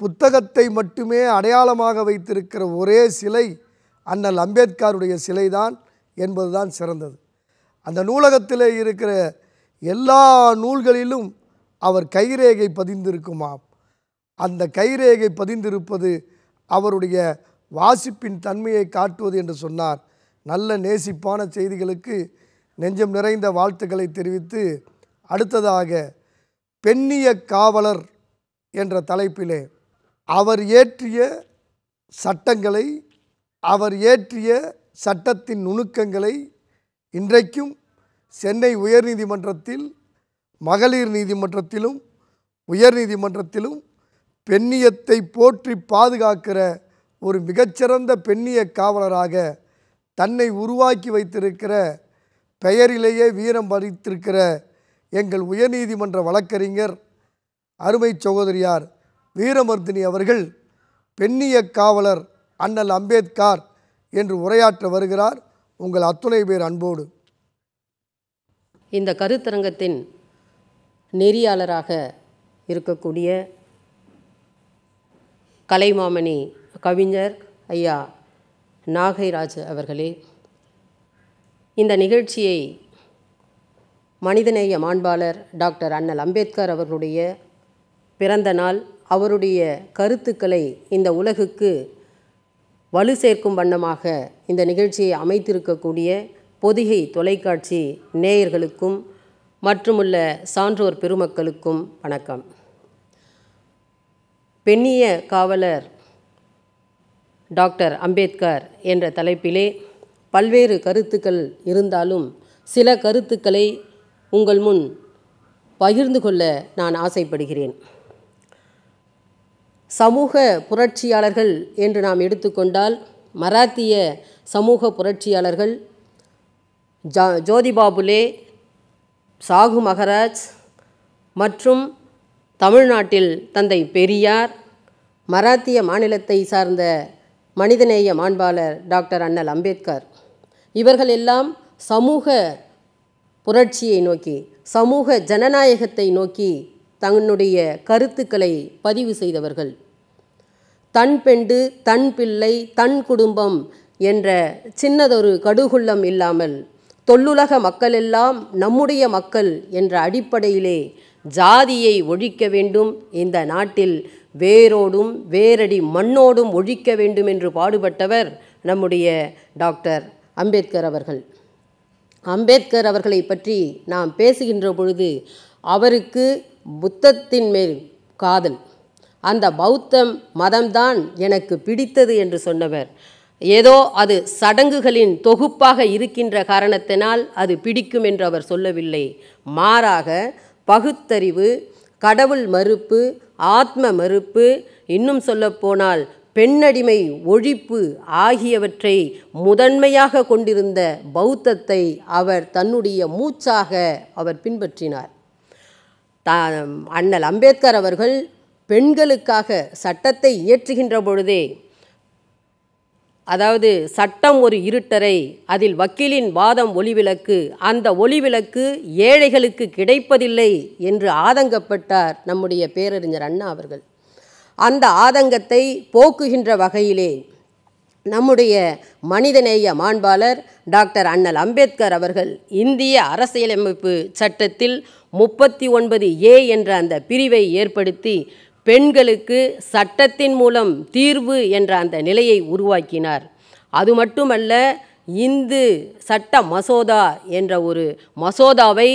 புத்தகத்தை மட்டுமே அடையாளமாக வைத்திருக்கிற ஒரே சிலை அண்ணல் அம்பேத்கருடைய சிலைதான் என்பதுதான் சிறந்தது அந்த நூலகத்தில் இருக்கிற எல்லா நூல்களிலும் அவர் கைரேகை பதிந்திருக்குமாம் அந்த கைரேகை பதிந்திருப்பது அவருடைய வாசிப்பின் தன்மையை காட்டுவது என்று சொன்னார் நல்ல நேசிப்பான செய்திகளுக்கு நெஞ்சம் நிறைந்த வாழ்த்துக்களை தெரிவித்து அடுத்ததாக பெண்ணிய காவலர் என்ற தலைப்பிலே அவர் இயற்றிய சட்டங்களை அவர் இயற்றிய சட்டத்தின் நுணுக்கங்களை இன்றைக்கும் சென்னை உயர்நீதிமன்றத்தில் மகளிர் நீதிமன்றத்திலும் உயர்நீதிமன்றத்திலும் பெண்ணியத்தை போற்றி பாதுகாக்கிற ஒரு மிகச்சிறந்த பெண்ணிய காவலராக தன்னை உருவாக்கி வைத்திருக்கிற பெயரிலேயே வீரம் பறித்திருக்கிற எங்கள் உயர்நீதிமன்ற வழக்கறிஞர் அருமை சகோதரியார் வீரமர்தினி அவர்கள் பெண்ணிய காவலர் அண்ணல் அம்பேத்கார் என்று உரையாற்ற வருகிறார் உங்கள் அத்துணை பேர் அன்போடு இந்த கருத்தரங்கத்தின் நெறியாளராக இருக்கக்கூடிய கலைமாமணி கவிஞர் ஐயா நாகைராஜ் அவர்களே இந்த நிகழ்ச்சியை மனிதநேய மாண்பாளர் டாக்டர் அண்ணல் அம்பேத்கர் அவர்களுடைய பிறந்த நாள் அவருடைய கருத்துக்களை இந்த உலகுக்கு வலு சேர்க்கும் வண்ணமாக இந்த நிகழ்ச்சியை அமைத்திருக்கக்கூடிய பொதிகை தொலைக்காட்சி நேயர்களுக்கும் மற்றுமுள்ள சான்றோர் பெருமக்களுக்கும் வணக்கம் பெண்ணிய காவலர் டாக்டர் அம்பேத்கர் என்ற தலைப்பிலே பல்வேறு கருத்துக்கள் இருந்தாலும் சில கருத்துக்களை உங்கள் முன் பகிர்ந்து கொள்ள நான் ஆசைப்படுகிறேன் சமூக புரட்சியாளர்கள் என்று நாம் எடுத்துக்கொண்டால் மராத்திய சமூக புரட்சியாளர்கள் ஜா ஜோதிபாபுலே சாகு மகராஜ் மற்றும் தமிழ்நாட்டில் தந்தை பெரியார் மராத்திய மாநிலத்தை சார்ந்த மனிதநேய மாண்பாளர் டாக்டர் அண்ணல் அம்பேத்கர் இவர்கள் எல்லாம் சமூக புரட்சியை நோக்கி சமூக ஜனநாயகத்தை நோக்கி தன்னுடைய கருத்துக்களை பதிவு செய்தவர்கள் தன் பெண்டு தன் பிள்ளை தன் குடும்பம் என்ற சின்னதொரு கடுகுள்ளம் இல்லாமல் தொல்லுலக மக்களெல்லாம் நம்முடைய மக்கள் என்ற அடிப்படையிலே ஜாதியை ஒழிக்க வேண்டும் இந்த நாட்டில் வேரோடும் வேரடி மண்ணோடும் ஒழிக்க வேண்டும் என்று பாடுபட்டவர் நம்முடைய டாக்டர் அம்பேத்கர் அவர்கள் அம்பேத்கர் அவர்களை பற்றி நாம் பேசுகின்ற பொழுது அவருக்கு புத்தத்தின் மேல் காதல் அந்த பௌத்தம் மதம்தான் எனக்கு பிடித்தது என்று சொன்னவர் ஏதோ அது சடங்குகளின் தொகுப்பாக இருக்கின்ற காரணத்தினால் அது பிடிக்கும் என்று அவர் சொல்லவில்லை மாறாக பகுத்தறிவு கடவுள் மறுப்பு ஆத்ம மறுப்பு இன்னும் சொல்லப்போனால் பெண்ணடிமை ஒழிப்பு ஆகியவற்றை முதன்மையாக கொண்டிருந்த பௌத்தத்தை அவர் தன்னுடைய மூச்சாக அவர் பின்பற்றினார் த அண்ணல் அம்பேத்கர் அவர்கள் பெண்களுக்காக சட்டத்தை இயற்றுகின்ற பொழுதே அதாவது சட்டம் ஒரு இருட்டரை அதில் வக்கீலின் வாதம் ஒளிவிளக்கு அந்த ஒளிவிளக்கு ஏழைகளுக்கு கிடைப்பதில்லை என்று ஆதங்கப்பட்டார் நம்முடைய பேரறிஞர் அண்ணா அவர்கள் அந்த ஆதங்கத்தை போக்குகின்ற வகையிலே நம்முடைய மனிதநேய மாண்பாளர் டாக்டர் அண்ணல் அம்பேத்கர் அவர்கள் இந்திய அரசியலமைப்பு சட்டத்தில் முப்பத்தி ஒன்பது ஏ என்ற அந்த பிரிவை ஏற்படுத்தி பெண்களுக்கு சட்டத்தின் மூலம் தீர்வு என்ற அந்த நிலையை உருவாக்கினார் அது மட்டுமல்ல இந்து சட்ட மசோதா என்ற ஒரு மசோதாவை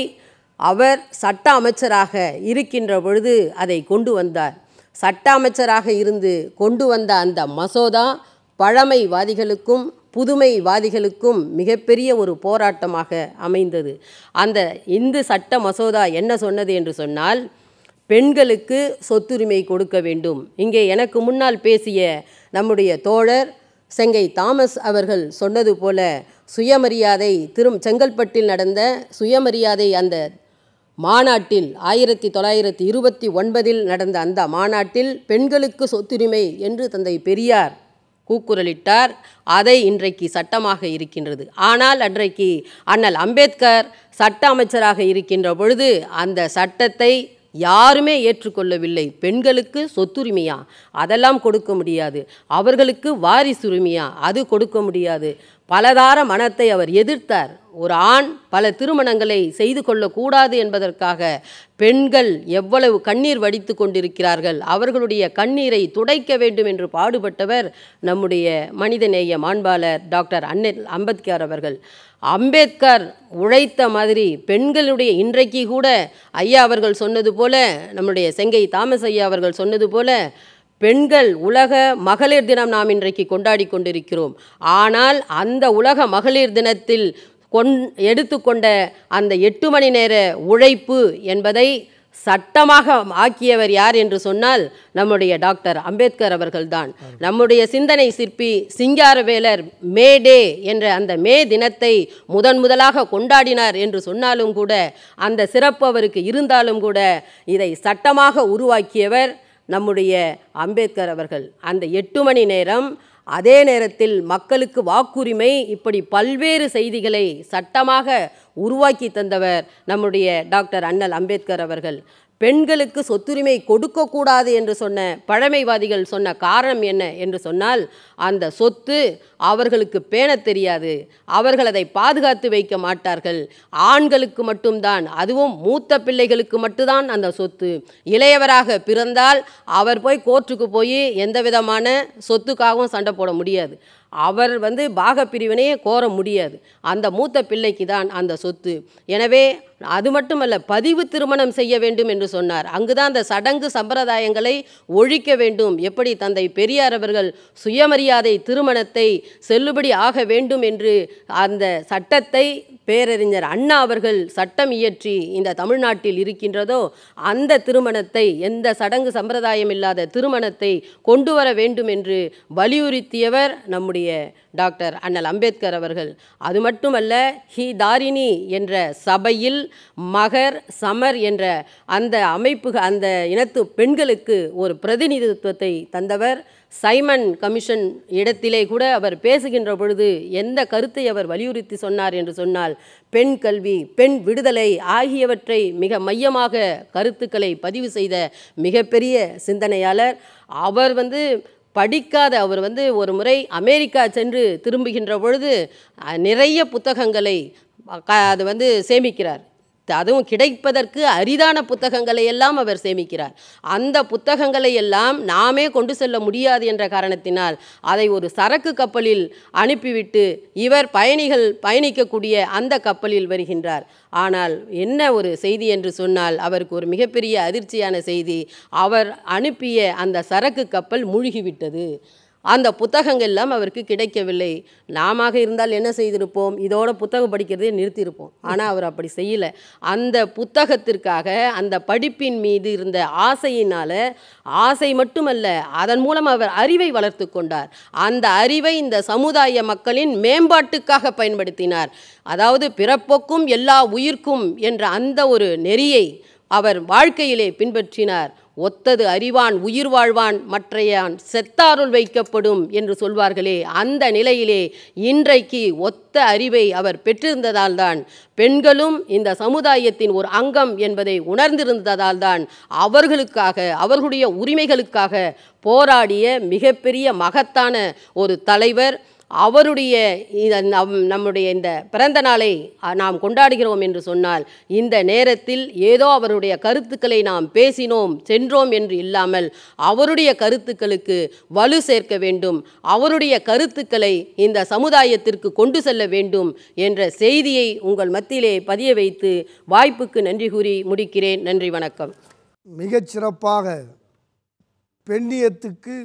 அவர் சட்ட அமைச்சராக இருக்கின்ற பொழுது அதை கொண்டு வந்தார் சட்ட அமைச்சராக இருந்து கொண்டு வந்த அந்த மசோதா பழமைவாதிகளுக்கும் புதுமைவாதிகளுக்கும் மிகப்பெரிய ஒரு போராட்டமாக அமைந்தது அந்த இந்து சட்ட மசோதா என்ன சொன்னது என்று சொன்னால் பெண்களுக்கு சொத்துரிமை கொடுக்க வேண்டும் இங்கே எனக்கு முன்னால் பேசிய நம்முடைய தோழர் செங்கை தாமஸ் அவர்கள் சொன்னது போல சுயமரியாதை திரும் செங்கல்பட்டில் நடந்த சுயமரியாதை அந்த மாநாட்டில் ஆயிரத்தி தொள்ளாயிரத்தி இருபத்தி ஒன்பதில் நடந்த அந்த மாநாட்டில் பெண்களுக்கு சொத்துரிமை என்று தந்தை பெரியார் கூக்குரலிட்டார் அதை இன்றைக்கு சட்டமாக இருக்கின்றது ஆனால் அன்றைக்கு அண்ணல் அம்பேத்கர் சட்ட அமைச்சராக இருக்கின்ற பொழுது அந்த சட்டத்தை யாருமே ஏற்றுக்கொள்ளவில்லை பெண்களுக்கு சொத்துரிமையா அதெல்லாம் கொடுக்க முடியாது அவர்களுக்கு வாரிசுரிமையா அது கொடுக்க முடியாது பலதார மனத்தை அவர் எதிர்த்தார் ஒரு ஆண் பல திருமணங்களை செய்து கொள்ளக்கூடாது என்பதற்காக பெண்கள் எவ்வளவு கண்ணீர் வடித்து கொண்டிருக்கிறார்கள் அவர்களுடைய கண்ணீரை துடைக்க வேண்டும் என்று பாடுபட்டவர் நம்முடைய மனிதநேய மாண்பாளர் டாக்டர் அன்னில் அம்பத்கர் அவர்கள் அம்பேத்கர் உழைத்த மாதிரி பெண்களுடைய இன்றைக்கு கூட ஐயா அவர்கள் சொன்னது போல நம்முடைய செங்கை தாமஸ் ஐயா அவர்கள் சொன்னது போல பெண்கள் உலக மகளிர் தினம் நாம் இன்றைக்கு கொண்டாடி கொண்டிருக்கிறோம் ஆனால் அந்த உலக மகளிர் தினத்தில் கொண் எடுத்துக்கொண்ட அந்த எட்டு மணி நேர உழைப்பு என்பதை சட்டமாக ஆக்கியவர் யார் என்று சொன்னால் நம்முடைய டாக்டர் அம்பேத்கர் அவர்கள்தான் நம்முடைய சிந்தனை சிற்பி சிங்காரவேலர் மே டே என்ற அந்த மே தினத்தை முதன் முதலாக கொண்டாடினார் என்று சொன்னாலும் கூட அந்த சிறப்பு அவருக்கு இருந்தாலும் கூட இதை சட்டமாக உருவாக்கியவர் நம்முடைய அம்பேத்கர் அவர்கள் அந்த எட்டு மணி நேரம் அதே நேரத்தில் மக்களுக்கு வாக்குரிமை இப்படி பல்வேறு செய்திகளை சட்டமாக உருவாக்கி தந்தவர் நம்முடைய டாக்டர் அண்ணல் அம்பேத்கர் அவர்கள் பெண்களுக்கு சொத்துரிமை கொடுக்கக்கூடாது என்று சொன்ன பழமைவாதிகள் சொன்ன காரணம் என்ன என்று சொன்னால் அந்த சொத்து அவர்களுக்கு பேண தெரியாது அவர்கள் அதை பாதுகாத்து வைக்க மாட்டார்கள் ஆண்களுக்கு மட்டும்தான் அதுவும் மூத்த பிள்ளைகளுக்கு மட்டும்தான் அந்த சொத்து இளையவராக பிறந்தால் அவர் போய் கோர்ட்டுக்கு போய் எந்த விதமான சொத்துக்காகவும் சண்டை போட முடியாது அவர் வந்து பாக பிரிவினையே கோர முடியாது அந்த மூத்த பிள்ளைக்கு தான் அந்த சொத்து எனவே அது மட்டுமல்ல பதிவு திருமணம் செய்ய வேண்டும் என்று சொன்னார் அங்குதான் அந்த சடங்கு சம்பிரதாயங்களை ஒழிக்க வேண்டும் எப்படி தந்தை பெரியார் அவர்கள் சுயமரியாதை திருமணத்தை செல்லுபடி ஆக வேண்டும் என்று அந்த சட்டத்தை பேரறிஞர் அண்ணா அவர்கள் சட்டம் இயற்றி இந்த தமிழ்நாட்டில் இருக்கின்றதோ அந்த திருமணத்தை எந்த சடங்கு சம்பிரதாயம் இல்லாத திருமணத்தை கொண்டு வர வேண்டும் என்று வலியுறுத்தியவர் நம்முடைய டாக்டர் அண்ணல் அம்பேத்கர் அவர்கள் அது மட்டுமல்ல ஹி தாரிணி என்ற சபையில் மகர் சமர் என்ற அந்த அமைப்பு அந்த இனத்து பெண்களுக்கு ஒரு பிரதிநிதித்துவத்தை தந்தவர் சைமன் கமிஷன் இடத்திலே கூட அவர் பேசுகின்ற பொழுது எந்த கருத்தை அவர் வலியுறுத்தி சொன்னார் என்று சொன்னால் பெண் கல்வி பெண் விடுதலை ஆகியவற்றை மிக மையமாக கருத்துக்களை பதிவு செய்த மிகப்பெரிய சிந்தனையாளர் அவர் வந்து படிக்காத அவர் வந்து ஒரு முறை அமெரிக்கா சென்று திரும்புகின்ற பொழுது நிறைய புத்தகங்களை அது வந்து சேமிக்கிறார் அதுவும் கிடைப்பதற்கு அரிதான புத்தகங்களை எல்லாம் அவர் சேமிக்கிறார் அந்த புத்தகங்களை எல்லாம் நாமே கொண்டு செல்ல முடியாது என்ற காரணத்தினால் அதை ஒரு சரக்கு கப்பலில் அனுப்பிவிட்டு இவர் பயணிகள் பயணிக்கக்கூடிய அந்த கப்பலில் வருகின்றார் ஆனால் என்ன ஒரு செய்தி என்று சொன்னால் அவருக்கு ஒரு மிகப்பெரிய அதிர்ச்சியான செய்தி அவர் அனுப்பிய அந்த சரக்கு கப்பல் மூழ்கிவிட்டது அந்த புத்தகங்கள் எல்லாம் அவருக்கு கிடைக்கவில்லை நாம இருந்தால் என்ன செய்திருப்போம் இதோட புத்தகம் படிக்கிறதே நிறுத்தியிருப்போம் ஆனால் அவர் அப்படி செய்யலை அந்த புத்தகத்திற்காக அந்த படிப்பின் மீது இருந்த ஆசையினால் ஆசை மட்டுமல்ல அதன் மூலம் அவர் அறிவை வளர்த்து கொண்டார் அந்த அறிவை இந்த சமுதாய மக்களின் மேம்பாட்டுக்காக பயன்படுத்தினார் அதாவது பிறப்போக்கும் எல்லா உயிர்க்கும் என்ற அந்த ஒரு நெறியை அவர் வாழ்க்கையிலே பின்பற்றினார் ஒத்தது அறிவான் உயிர் வாழ்வான் மற்றையான் செத்தாருள் வைக்கப்படும் என்று சொல்வார்களே அந்த நிலையிலே இன்றைக்கு ஒத்த அறிவை அவர் பெற்றிருந்ததால் தான் பெண்களும் இந்த சமுதாயத்தின் ஒரு அங்கம் என்பதை உணர்ந்திருந்ததால் தான் அவர்களுக்காக அவர்களுடைய உரிமைகளுக்காக போராடிய மிகப்பெரிய மகத்தான ஒரு தலைவர் அவருடைய நம்முடைய இந்த பிறந்த நாளை நாம் கொண்டாடுகிறோம் என்று சொன்னால் இந்த நேரத்தில் ஏதோ அவருடைய கருத்துக்களை நாம் பேசினோம் சென்றோம் என்று இல்லாமல் அவருடைய கருத்துக்களுக்கு வலு சேர்க்க வேண்டும் அவருடைய கருத்துக்களை இந்த சமுதாயத்திற்கு கொண்டு செல்ல வேண்டும் என்ற செய்தியை உங்கள் மத்தியிலே பதிய வைத்து வாய்ப்புக்கு நன்றி கூறி முடிக்கிறேன் நன்றி வணக்கம் மிகச்சிறப்பாக பெண்ணியத்துக்கு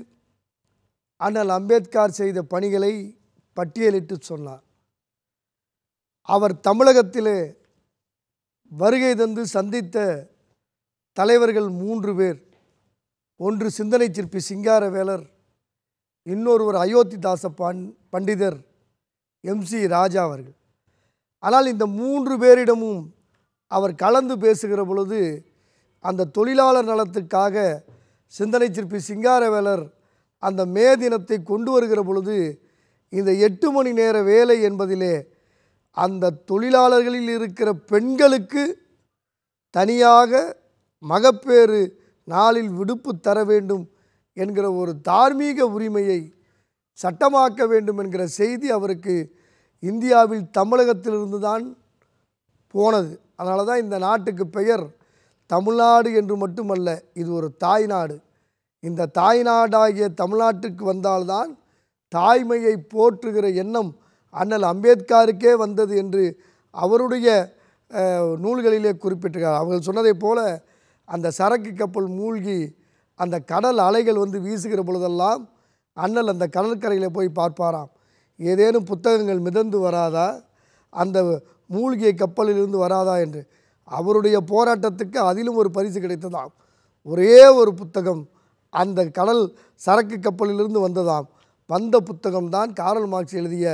ஆனால் அம்பேத்கர் செய்த பணிகளை பட்டியலிட்டு சொன்னார் அவர் தமிழகத்திலே வருகை தந்து சந்தித்த தலைவர்கள் மூன்று பேர் ஒன்று சிந்தனை சிற்பி சிங்காரவேலர் இன்னொருவர் அயோத்தி தாச பாண் பண்டிதர் எம்சி ராஜா அவர்கள் ஆனால் இந்த மூன்று பேரிடமும் அவர் கலந்து பேசுகிற பொழுது அந்த தொழிலாளர் நலத்துக்காக சிந்தனை சிற்பி சிங்காரவேலர் அந்த மே தினத்தை கொண்டு வருகிற பொழுது இந்த எட்டு மணி நேர வேலை என்பதிலே அந்த தொழிலாளர்களில் இருக்கிற பெண்களுக்கு தனியாக மகப்பேறு நாளில் விடுப்பு தர வேண்டும் என்கிற ஒரு தார்மீக உரிமையை சட்டமாக்க வேண்டும் என்கிற செய்தி அவருக்கு இந்தியாவில் தமிழகத்திலிருந்து தான் போனது அதனால தான் இந்த நாட்டுக்கு பெயர் தமிழ்நாடு என்று மட்டுமல்ல இது ஒரு தாய் நாடு இந்த தாய்நாடாகிய தமிழ்நாட்டுக்கு வந்தால்தான் தாய்மையை போற்றுகிற எண்ணம் அண்ணல் அம்பேத்கருக்கே வந்தது என்று அவருடைய நூல்களிலே குறிப்பிட்டிருக்கார் அவர்கள் சொன்னதைப் போல அந்த சரக்கு கப்பல் மூழ்கி அந்த கடல் அலைகள் வந்து வீசுகிற பொழுதெல்லாம் அண்ணல் அந்த கடற்கரையில் போய் பார்ப்பாராம் ஏதேனும் புத்தகங்கள் மிதந்து வராதா அந்த மூழ்கிய கப்பலிலிருந்து வராதா என்று அவருடைய போராட்டத்துக்கு அதிலும் ஒரு பரிசு கிடைத்ததாம் ஒரே ஒரு புத்தகம் அந்த கடல் சரக்கு கப்பலிலிருந்து வந்ததாம் வந்த புத்தகம்தான் காரல் மார்க்ஸ் எழுதிய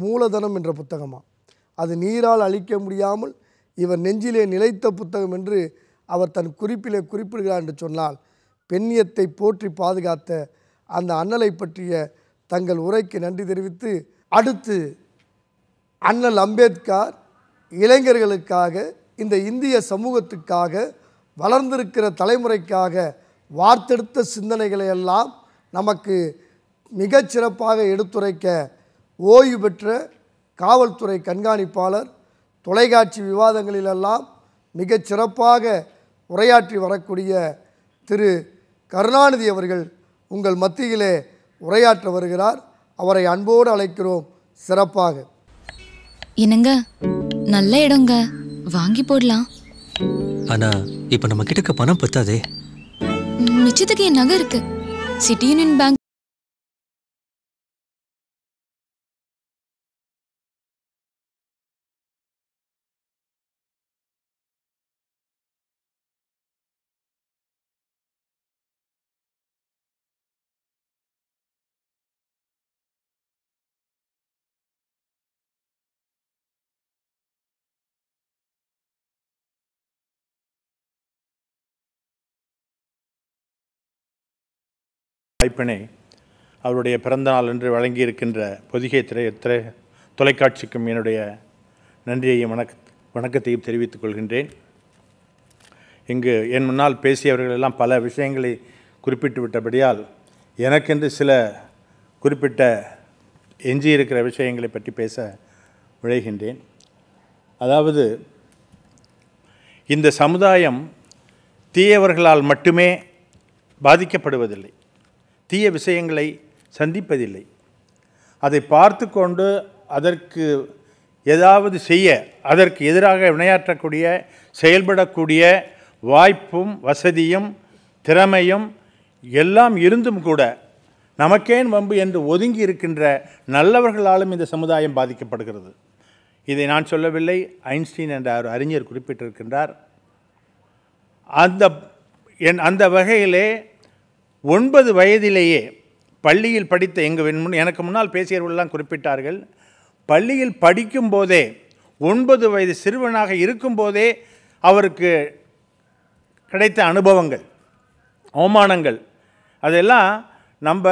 மூலதனம் என்ற புத்தகமாம் அது நீரால் அழிக்க முடியாமல் இவர் நெஞ்சிலே நிலைத்த புத்தகம் என்று அவர் தன் குறிப்பிலே குறிப்பிடுகிறார் என்று சொன்னால் பெண்ணியத்தை போற்றி பாதுகாத்த அந்த அண்ணலை பற்றிய தங்கள் உரைக்கு நன்றி தெரிவித்து அடுத்து அண்ணல் அம்பேத்கர் இளைஞர்களுக்காக இந்த இந்திய சமூகத்துக்காக வளர்ந்திருக்கிற தலைமுறைக்காக வார்த்தெடுத்த சிந்தனைகளை எல்லாம் நமக்கு மிகச்சிறப்பாக சிறப்பாக எடுத்துரைக்க ஓய்வு பெற்ற காவல்துறை கண்காணிப்பாளர் தொலைக்காட்சி விவாதங்களிலெல்லாம் மிகச் சிறப்பாக உரையாற்றி வரக்கூடிய திரு கருணாநிதி அவர்கள் உங்கள் மத்தியிலே உரையாற்ற வருகிறார் அவரை அன்போடு அழைக்கிறோம் சிறப்பாக என்னங்க நல்ல இடங்க வாங்கி போடலாம் ஆனா இப்ப நம்ம கிட்ட பணம் பத்தாதே நிச்சயத்துக்கு என் நகை இருக்கு சிட்டி யூனியன் பேங்க் வாய்ப்பினை அவருடைய பிறந்தநாள் என்று வழங்கியிருக்கின்ற பொதிகை திரை திரை தொலைக்காட்சிக்கும் என்னுடைய நன்றியையும் வணக்க வணக்கத்தையும் தெரிவித்துக் கொள்கின்றேன் இங்கு என் முன்னால் பேசியவர்கள் எல்லாம் பல விஷயங்களை குறிப்பிட்டு விட்டபடியால் எனக்கென்று சில குறிப்பிட்ட எஞ்சியிருக்கிற விஷயங்களை பற்றி பேச விழைகின்றேன் அதாவது இந்த சமுதாயம் தீயவர்களால் மட்டுமே பாதிக்கப்படுவதில்லை தீய விஷயங்களை சந்திப்பதில்லை அதை பார்த்து கொண்டு அதற்கு ஏதாவது செய்ய அதற்கு எதிராக வினையாற்றக்கூடிய செயல்படக்கூடிய வாய்ப்பும் வசதியும் திறமையும் எல்லாம் இருந்தும் கூட நமக்கேன் வம்பு என்று ஒதுங்கி இருக்கின்ற நல்லவர்களாலும் இந்த சமுதாயம் பாதிக்கப்படுகிறது இதை நான் சொல்லவில்லை ஐன்ஸ்டீன் என்ற ஒரு அறிஞர் குறிப்பிட்டிருக்கின்றார் அந்த என் அந்த வகையிலே ஒன்பது வயதிலேயே பள்ளியில் படித்த எங்கள் முன் எனக்கு முன்னால் பேசியவர்கள்லாம் குறிப்பிட்டார்கள் பள்ளியில் படிக்கும்போதே ஒன்பது வயது சிறுவனாக இருக்கும்போதே அவருக்கு கிடைத்த அனுபவங்கள் அவமானங்கள் அதெல்லாம் நம்ம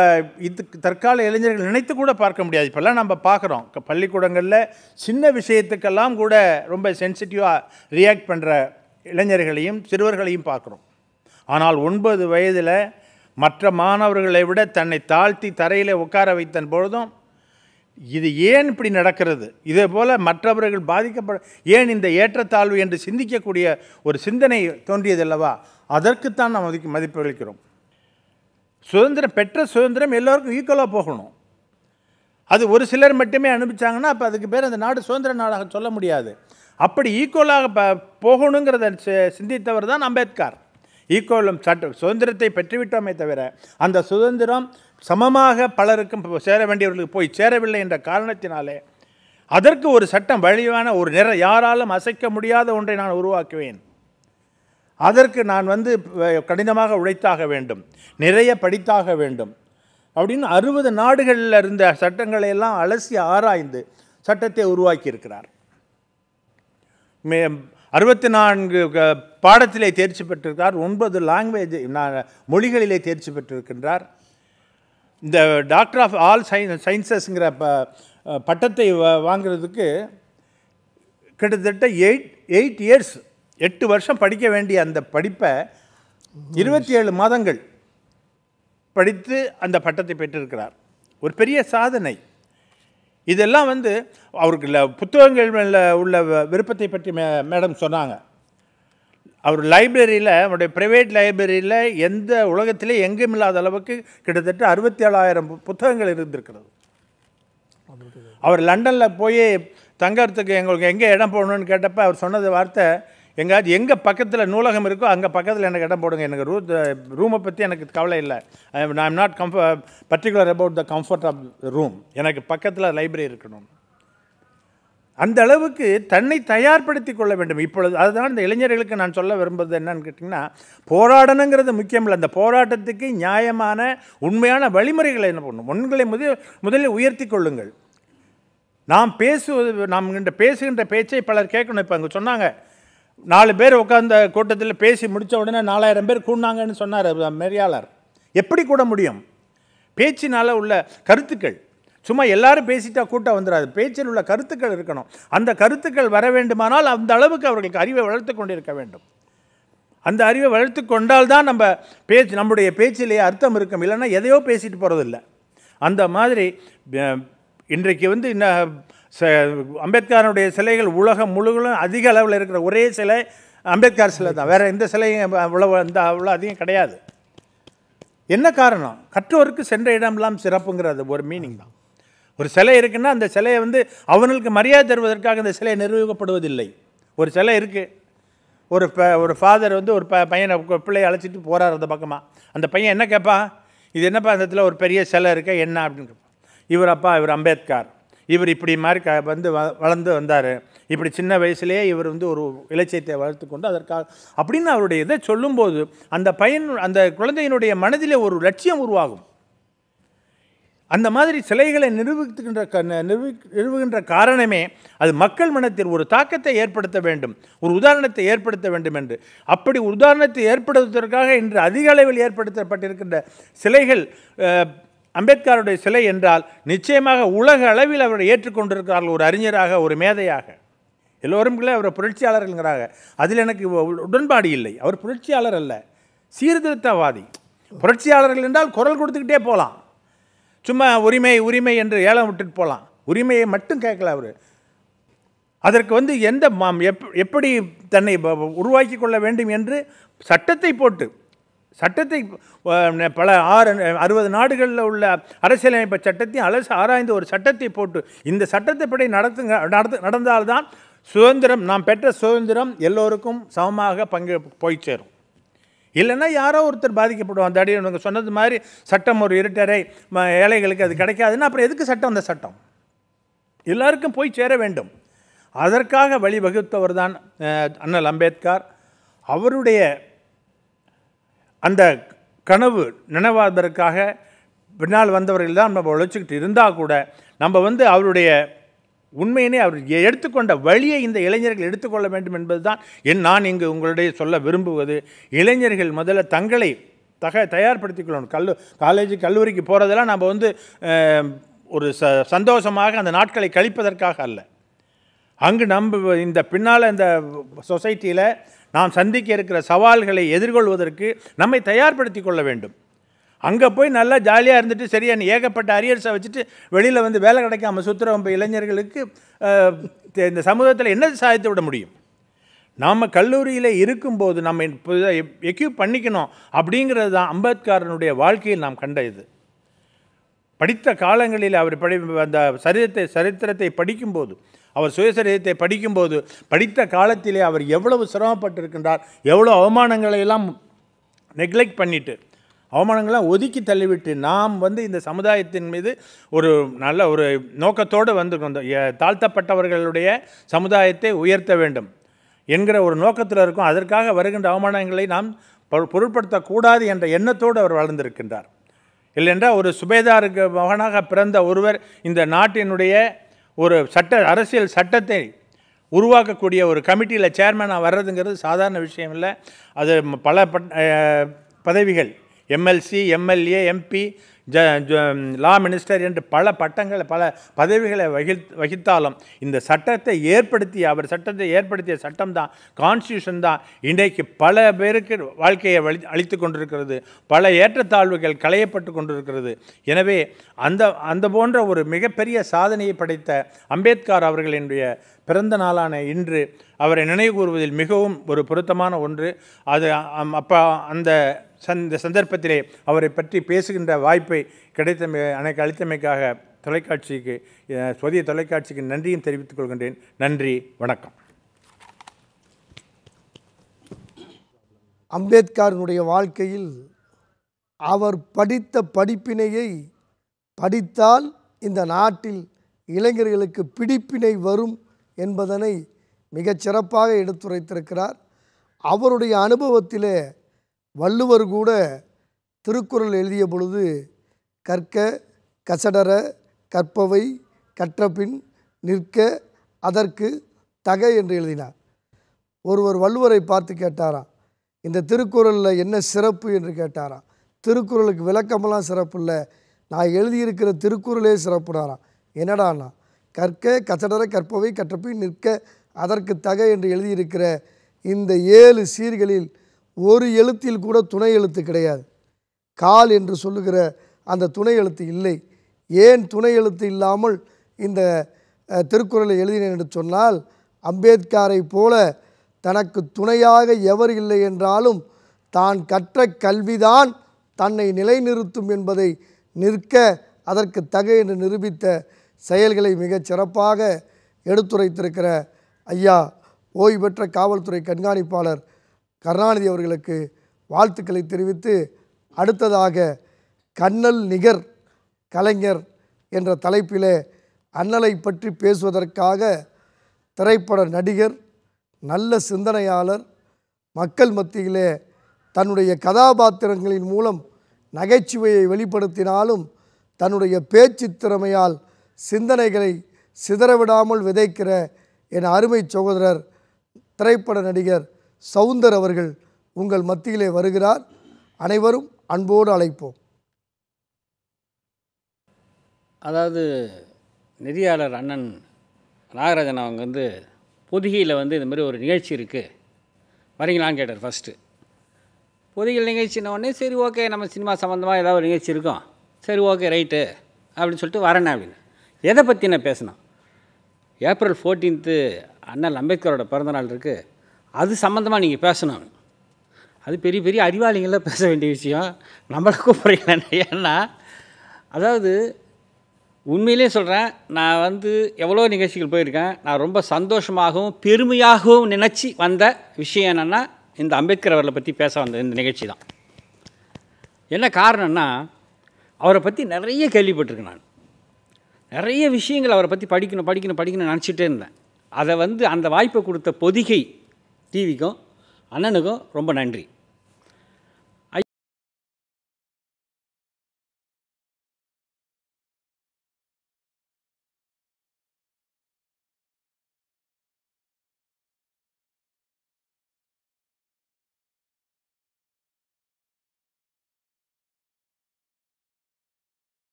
இது தற்கால இளைஞர்கள் நினைத்து கூட பார்க்க முடியாது இப்போல்லாம் நம்ம பார்க்குறோம் பள்ளிக்கூடங்களில் சின்ன விஷயத்துக்கெல்லாம் கூட ரொம்ப சென்சிட்டிவாக ரியாக்ட் பண்ணுற இளைஞர்களையும் சிறுவர்களையும் பார்க்குறோம் ஆனால் ஒன்பது வயதில் மற்ற மாணவர்களை விட தன்னை தாழ்த்தி தரையில் உட்கார வைத்த பொழுதும் இது ஏன் இப்படி நடக்கிறது இதே போல் மற்றவர்கள் பாதிக்கப்பட ஏன் இந்த ஏற்றத்தாழ்வு என்று சிந்திக்கக்கூடிய ஒரு சிந்தனை தோன்றியதல்லவா அதற்குத்தான் நாம் மதிக்க மதிப்பளிக்கிறோம் சுதந்திரம் பெற்ற சுதந்திரம் எல்லோருக்கும் ஈக்குவலாக போகணும் அது ஒரு சிலர் மட்டுமே அனுப்பிச்சாங்கன்னா அப்போ அதுக்கு பேர் அந்த நாடு சுதந்திர நாடாக சொல்ல முடியாது அப்படி ஈக்குவலாக ப போகணுங்கிறத சிந்தித்தவர் தான் அம்பேத்கர் ஈக்குவலம் சட்ட சுதந்திரத்தை பெற்றுவிட்டோமே தவிர அந்த சுதந்திரம் சமமாக பலருக்கும் சேர வேண்டியவர்களுக்கு போய் சேரவில்லை என்ற காரணத்தினாலே அதற்கு ஒரு சட்டம் வழிவான ஒரு நிற யாராலும் அசைக்க முடியாத ஒன்றை நான் உருவாக்குவேன் அதற்கு நான் வந்து கடினமாக உழைத்தாக வேண்டும் நிறைய படித்தாக வேண்டும் அப்படின்னு அறுபது நாடுகளில் இருந்த சட்டங்களை எல்லாம் அலசி ஆராய்ந்து சட்டத்தை உருவாக்கியிருக்கிறார் மே அறுபத்தி நான்கு பாடத்திலே தேர்ச்சி பெற்றிருக்கிறார் ஒன்பது லாங்குவேஜ் நான் மொழிகளிலே தேர்ச்சி பெற்றிருக்கின்றார் இந்த டாக்டர் ஆஃப் ஆல் சயின் சயின்சஸ்ங்கிற ப பட்டத்தை வாங்கிறதுக்கு கிட்டத்தட்ட எயிட் எயிட் இயர்ஸ் எட்டு வருஷம் படிக்க வேண்டிய அந்த படிப்பை இருபத்தி ஏழு மாதங்கள் படித்து அந்த பட்டத்தை பெற்றிருக்கிறார் ஒரு பெரிய சாதனை இதெல்லாம் வந்து அவருக்கு புத்தகங்கள் மேலே உள்ள விருப்பத்தை பற்றி மே மேடம் சொன்னாங்க அவர் லைப்ரரியில் அவருடைய ப்ரைவேட் லைப்ரரியில் எந்த உலகத்திலே எங்கேயும் இல்லாத அளவுக்கு கிட்டத்தட்ட அறுபத்தி ஏழாயிரம் புத்தகங்கள் இருந்திருக்கிறது அவர் லண்டனில் போய் தங்கிறதுக்கு எங்களுக்கு எங்கே இடம் போகணும்னு கேட்டப்போ அவர் சொன்னது வார்த்தை எங்கேயாவது எங்கள் பக்கத்தில் நூலகம் இருக்கோ அங்கே பக்கத்தில் எனக்கு இடம் போடுங்க எனக்கு ரூ ரூமை பற்றி எனக்கு கவலை இல்லை ஐ ஐம் நாட் கம்ஃப particular about the comfort of room எனக்கு பக்கத்தில் லைப்ரரி இருக்கணும் அந்த அளவுக்கு தன்னை தயார்படுத்தி கொள்ள வேண்டும் இப்பொழுது அதுதான் இந்த இளைஞர்களுக்கு நான் சொல்ல விரும்புவது என்னன்னு கேட்டிங்கன்னா போராடணுங்கிறது முக்கியம் இல்லை அந்த போராட்டத்துக்கு நியாயமான உண்மையான வழிமுறைகளை என்ன பண்ணணும் உண்களை முதல் முதலில் உயர்த்தி கொள்ளுங்கள் நாம் பேசுவது நாம் பேசுகின்ற பேச்சை பலர் கேட்கணும் இப்போ அங்கே சொன்னாங்க நாலு பேர் உட்காந்த கூட்டத்தில் பேசி முடித்த உடனே நாலாயிரம் பேர் கூடினாங்கன்னு சொன்னார் மேரியாளர் எப்படி கூட முடியும் பேச்சினால் உள்ள கருத்துக்கள் சும்மா எல்லாரும் பேசிட்டா கூட்டம் வந்துடாது பேச்சில் உள்ள கருத்துக்கள் இருக்கணும் அந்த கருத்துக்கள் வர வேண்டுமானால் அந்த அளவுக்கு அவர்களுக்கு அறிவை வளர்த்து கொண்டிருக்க வேண்டும் அந்த அறிவை வளர்த்து கொண்டால் தான் நம்ம பேச்சு நம்முடைய பேச்சிலேயே அர்த்தம் இருக்கும் இல்லைன்னா எதையோ பேசிட்டு போகிறதில்ல அந்த மாதிரி இன்றைக்கு வந்து இன்னும் ச அம்பேத்கருடைய சிலைகள் உலகம் முழுவதும் அதிக அளவில் இருக்கிற ஒரே சிலை அம்பேத்கர் சிலை தான் வேறு எந்த சிலையும் அவ்வளோ அந்த அவ்வளோ அதிகம் கிடையாது என்ன காரணம் கற்றோருக்கு சென்ற இடமெல்லாம் சிறப்புங்கிறது ஒரு மீனிங் தான் ஒரு சிலை இருக்குன்னா அந்த சிலையை வந்து அவனுக்கு மரியாதை தருவதற்காக அந்த சிலை நிர்வகிக்கப்படுவதில்லை ஒரு சிலை இருக்குது ஒரு ப ஒரு ஃபாதர் வந்து ஒரு ப பையனை பிள்ளையை அழைச்சிட்டு போகிறார் அந்த பக்கமாக அந்த பையன் என்ன கேட்பான் இது என்னப்பா அந்த இடத்துல ஒரு பெரிய சிலை இருக்க என்ன அப்படின்னு கேட்பான் இவர் அப்பா இவர் அம்பேத்கர் இவர் இப்படி மாதிரி க வந்து வளர்ந்து வந்தார் இப்படி சின்ன வயசுலேயே இவர் வந்து ஒரு இலட்சியத்தை வளர்த்து கொண்டு அதற்காக அப்படின்னு அவருடைய இதை சொல்லும்போது அந்த பையன் அந்த குழந்தையினுடைய மனதிலே ஒரு லட்சியம் உருவாகும் அந்த மாதிரி சிலைகளை நிரூபித்துகின்ற க நிரூபி நிறுவுகின்ற காரணமே அது மக்கள் மனத்தில் ஒரு தாக்கத்தை ஏற்படுத்த வேண்டும் ஒரு உதாரணத்தை ஏற்படுத்த வேண்டும் என்று அப்படி உதாரணத்தை ஏற்படுத்துவதற்காக இன்று அதிக அளவில் ஏற்படுத்தப்பட்டிருக்கின்ற சிலைகள் அம்பேத்கருடைய சிலை என்றால் நிச்சயமாக உலக அளவில் அவரை ஏற்றுக்கொண்டிருக்கிறார்கள் ஒரு அறிஞராக ஒரு மேதையாக எல்லோரும் அவர் புரட்சியாளர்கள்ங்கிறாங்க அதில் எனக்கு உடன்பாடு இல்லை அவர் புரட்சியாளர் அல்ல சீர்திருத்தவாதி புரட்சியாளர்கள் என்றால் குரல் கொடுத்துக்கிட்டே போகலாம் சும்மா உரிமை உரிமை என்று ஏலம் விட்டுட்டு போகலாம் உரிமையை மட்டும் கேட்கல அவர் அதற்கு வந்து எந்த எப் எப்படி தன்னை உருவாக்கி கொள்ள வேண்டும் என்று சட்டத்தை போட்டு சட்டத்தை பல ஆறு அறுபது நாடுகளில் உள்ள அரசியலமைப்பு சட்டத்தையும் அலசு ஆராய்ந்து ஒரு சட்டத்தை போட்டு இந்த சட்டத்தைப்படி நடத்துங்க நடத்து நடந்தால்தான் சுதந்திரம் நாம் பெற்ற சுதந்திரம் எல்லோருக்கும் சமமாக பங்கு போய் சேரும் இல்லைன்னா யாரோ ஒருத்தர் பாதிக்கப்படுவோம் அந்த அடியில் சொன்னது மாதிரி சட்டம் ஒரு இருட்டரை ஏழைகளுக்கு அது கிடைக்காதுன்னா அப்புறம் எதுக்கு சட்டம் அந்த சட்டம் எல்லாருக்கும் போய் சேர வேண்டும் அதற்காக வழிவகுத்தவர் தான் அண்ணல் அம்பேத்கர் அவருடைய அந்த கனவு நினைவாதற்காக பின்னால் வந்தவர்கள் தான் நம்ம உழைச்சிக்கிட்டு இருந்தால் கூட நம்ம வந்து அவருடைய உண்மையினே அவர் எடுத்துக்கொண்ட வழியை இந்த இளைஞர்கள் எடுத்துக்கொள்ள வேண்டும் என்பது தான் என் நான் இங்கு உங்களுடைய சொல்ல விரும்புவது இளைஞர்கள் முதல்ல தங்களை தக தயார்படுத்திக் கொள்ளணும் கல்லு காலேஜ் கல்லூரிக்கு போகிறதெல்லாம் நம்ம வந்து ஒரு ச சந்தோஷமாக அந்த நாட்களை கழிப்பதற்காக அல்ல அங்கு நம்ம இந்த பின்னால் இந்த சொசைட்டியில் நாம் சந்திக்க இருக்கிற சவால்களை எதிர்கொள்வதற்கு நம்மை தயார்படுத்தி கொள்ள வேண்டும் அங்கே போய் நல்லா ஜாலியாக இருந்துட்டு சரியான ஏகப்பட்ட அரியர்ஸை வச்சுட்டு வெளியில் வந்து வேலை கிடைக்காம சுற்றுறவங்க இளைஞர்களுக்கு இந்த சமூகத்தில் என்ன சாதித்து விட முடியும் நாம் கல்லூரியில் இருக்கும்போது நம்ம எக்யூப் பண்ணிக்கணும் அப்படிங்கிறது தான் அம்பேத்கரனுடைய வாழ்க்கையில் நாம் கண்ட இது படித்த காலங்களில் அவர் படி அந்த சரித்திரத்தை சரித்திரத்தை படிக்கும்போது அவர் சுயசரிதத்தை படிக்கும்போது படித்த காலத்திலே அவர் எவ்வளவு சிரமப்பட்டிருக்கின்றார் எவ்வளோ அவமானங்களை எல்லாம் நெக்லெக்ட் பண்ணிவிட்டு அவமானங்களை ஒதுக்கி தள்ளிவிட்டு நாம் வந்து இந்த சமுதாயத்தின் மீது ஒரு நல்ல ஒரு நோக்கத்தோடு வந்து தாழ்த்தப்பட்டவர்களுடைய சமுதாயத்தை உயர்த்த வேண்டும் என்கிற ஒரு நோக்கத்தில் இருக்கும் அதற்காக வருகின்ற அவமானங்களை நாம் பொருட்படுத்தக்கூடாது என்ற எண்ணத்தோடு அவர் வளர்ந்திருக்கின்றார் இல்லைன்றால் ஒரு சுபேதாருக்கு மகனாக பிறந்த ஒருவர் இந்த நாட்டினுடைய ஒரு சட்ட அரசியல் சட்டத்தை உருவாக்கக்கூடிய ஒரு கமிட்டியில் சேர்மனாக வர்றதுங்கிறது சாதாரண விஷயம் இல்லை அது பல பதவிகள் எம்எல்சி எம்எல்ஏ எம்பி ஜ லா மினிஸ்டர் என்று பல பட்டங்களை பல பதவிகளை வகி வகித்தாலும் இந்த சட்டத்தை ஏற்படுத்திய அவர் சட்டத்தை ஏற்படுத்திய சட்டம் தான் கான்ஸ்டியூஷன் தான் இன்றைக்கு பல பேருக்கு வாழ்க்கையை வழி அழித்து கொண்டிருக்கிறது பல ஏற்றத்தாழ்வுகள் களையப்பட்டு கொண்டிருக்கிறது எனவே அந்த அந்த போன்ற ஒரு மிகப்பெரிய சாதனையை படைத்த அம்பேத்கர் அவர்களினுடைய பிறந்த நாளான இன்று அவரை நினைவு கூறுவதில் மிகவும் ஒரு பொருத்தமான ஒன்று அது அப்போ அந்த சந்த இந்த சந்தர்ப்பத்திலே அவரை பற்றி பேசுகின்ற வாய்ப்பை கிடைத்த அனைக்கு அளித்தமைக்காக தொலைக்காட்சிக்கு சொதிய தொலைக்காட்சிக்கு நன்றியும் தெரிவித்துக் கொள்கின்றேன் நன்றி வணக்கம் அம்பேத்கரினுடைய வாழ்க்கையில் அவர் படித்த படிப்பினையை படித்தால் இந்த நாட்டில் இளைஞர்களுக்கு பிடிப்பினை வரும் என்பதனை மிகச் சிறப்பாக எடுத்துரைத்திருக்கிறார் அவருடைய அனுபவத்திலே வள்ளுவர் கூட திருக்குறள் எழுதிய பொழுது கற்க கசடர கற்பவை கற்றபின் நிற்க அதற்கு தகை என்று எழுதினார் ஒருவர் வள்ளுவரை பார்த்து கேட்டாராம் இந்த திருக்குறளில் என்ன சிறப்பு என்று கேட்டாராம் திருக்குறளுக்கு விளக்கமெல்லாம் சிறப்பு இல்லை நான் எழுதியிருக்கிற திருக்குறளே சிறப்புடாராம் என்னடாண்ணா கற்க கசடர கற்பவை கற்றப்பின் நிற்க அதற்கு தகை என்று எழுதியிருக்கிற இந்த ஏழு சீர்களில் ஒரு எழுத்தில் கூட துணை எழுத்து கிடையாது கால் என்று சொல்லுகிற அந்த துணை எழுத்து இல்லை ஏன் துணை எழுத்து இல்லாமல் இந்த திருக்குறளை எழுதினேன் என்று சொன்னால் அம்பேத்காரை போல தனக்கு துணையாக எவர் இல்லை என்றாலும் தான் கற்ற கல்விதான் தன்னை நிலைநிறுத்தும் என்பதை நிற்க அதற்கு தகை என்று நிரூபித்த செயல்களை மிகச் சிறப்பாக எடுத்துரைத்திருக்கிற ஐயா ஓய்வு பெற்ற காவல்துறை கண்காணிப்பாளர் கருணாநிதி அவர்களுக்கு வாழ்த்துக்களை தெரிவித்து அடுத்ததாக கண்ணல் நிகர் கலைஞர் என்ற தலைப்பிலே அண்ணலை பற்றி பேசுவதற்காக திரைப்பட நடிகர் நல்ல சிந்தனையாளர் மக்கள் மத்தியிலே தன்னுடைய கதாபாத்திரங்களின் மூலம் நகைச்சுவையை வெளிப்படுத்தினாலும் தன்னுடைய பேச்சு திறமையால் சிந்தனைகளை சிதறவிடாமல் விதைக்கிற என் அருமை சகோதரர் திரைப்பட நடிகர் சவுந்தர் அவர்கள் உங்கள் மத்தியிலே வருகிறார் அனைவரும் அன்போடு அழைப்போம் அதாவது நெறியாளர் அண்ணன் நாகராஜன் அவங்க வந்து பொதிகையில் வந்து மாதிரி ஒரு நிகழ்ச்சி இருக்குது வரீங்களான்னு கேட்டார் ஃபஸ்ட்டு பொதிகள் நிகழ்ச்சினோடனே சரி ஓகே நம்ம சினிமா சம்மந்தமாக ஏதாவது ஒரு நிகழ்ச்சி இருக்கும் சரி ஓகே ரைட்டு அப்படின்னு சொல்லிட்டு வரேன் அப்படின்னு எதை பற்றி நான் பேசினோம் ஏப்ரல் ஃபோர்டீன்த்து அண்ணல் அம்பேத்கரோட பிறந்தநாள் இருக்குது அது சம்மந்தமாக நீங்கள் பேசணும் அது பெரிய பெரிய அறிவாளிகளில் பேச வேண்டிய விஷயம் நம்மளுக்கும் புரியல ஏன்னா அதாவது உண்மையிலே சொல்கிறேன் நான் வந்து எவ்வளோ நிகழ்ச்சிகள் போயிருக்கேன் நான் ரொம்ப சந்தோஷமாகவும் பெருமையாகவும் நினச்சி வந்த விஷயம் என்னென்னா இந்த அம்பேத்கர் அவர்களை பற்றி பேச வந்த இந்த நிகழ்ச்சி தான் என்ன காரணம்னா அவரை பற்றி நிறைய கேள்விப்பட்டிருக்கேன் நான் நிறைய விஷயங்கள் அவரை பற்றி படிக்கணும் படிக்கணும் படிக்கணும்னு நினச்சிட்டே இருந்தேன் அதை வந்து அந்த வாய்ப்பை கொடுத்த பொதிகை டிவிக்கும் அண்ணனுக்கும் ரொம்ப நன்றி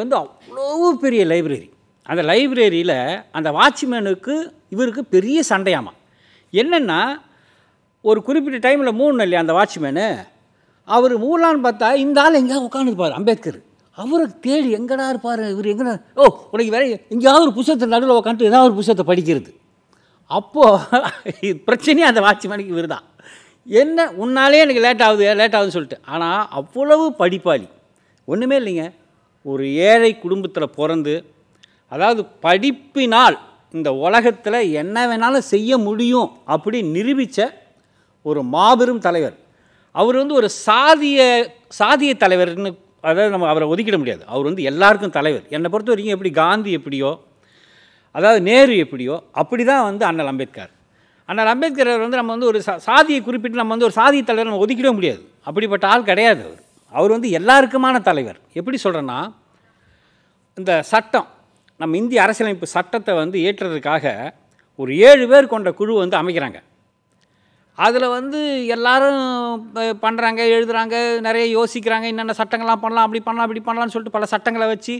வந்து அவ்வளோ பெரிய லைப்ரரி அந்த லைப்ரரியில் அந்த வாட்ச்மேனுக்கு இவருக்கு பெரிய சண்டையாமா என்னென்னா ஒரு குறிப்பிட்ட டைமில் மூணு இல்லையா அந்த வாட்ச்மேனு அவர் மூலான்னு பார்த்தா இந்த ஆள் எங்கேயாவது உட்காந்துருப்பார் அம்பேத்கர் அவரை தேடி எங்கடா இருப்பார் இவர் எங்கடா ஓ உனக்கு வேற எங்கேயாவது ஒரு புஷத்தை நடுவில் உட்காந்துட்டு ஏதாவது ஒரு புஷத்தை படிக்கிறது அப்போது பிரச்சனையே அந்த வாட்ச்மேனுக்கு இவர் தான் என்ன உன்னாலே எனக்கு லேட் ஆகுது லேட் ஆகுதுன்னு சொல்லிட்டு ஆனால் அவ்வளவு படிப்பாளி ஒன்றுமே இல்லைங்க ஒரு ஏழை குடும்பத்தில் பிறந்து அதாவது படிப்பினால் இந்த உலகத்தில் என்ன வேணாலும் செய்ய முடியும் அப்படி நிரூபித்த ஒரு மாபெரும் தலைவர் அவர் வந்து ஒரு சாதிய சாதிய தலைவர்னு அதாவது நம்ம அவரை ஒதுக்கிட முடியாது அவர் வந்து எல்லாருக்கும் தலைவர் என்னை பொறுத்த வரைக்கும் எப்படி காந்தி எப்படியோ அதாவது நேரு எப்படியோ அப்படி தான் வந்து அண்ணல் அம்பேத்கர் அண்ணல் அம்பேத்கர் வந்து நம்ம வந்து ஒரு சாதியை குறிப்பிட்டு நம்ம வந்து ஒரு சாதிய தலைவர் நம்ம ஒதுக்கிட முடியாது அப்படிப்பட்ட ஆள் கிடையாது அவர் அவர் வந்து எல்லாருக்குமான தலைவர் எப்படி சொல்கிறேன்னா இந்த சட்டம் நம்ம இந்திய அரசியலமைப்பு சட்டத்தை வந்து ஏற்றுறதுக்காக ஒரு ஏழு பேர் கொண்ட குழு வந்து அமைக்கிறாங்க அதில் வந்து எல்லாரும் பண்ணுறாங்க எழுதுகிறாங்க நிறைய யோசிக்கிறாங்க என்னென்ன சட்டங்கள்லாம் பண்ணலாம் அப்படி பண்ணலாம் இப்படி பண்ணலாம்னு சொல்லிட்டு பல சட்டங்களை வச்சு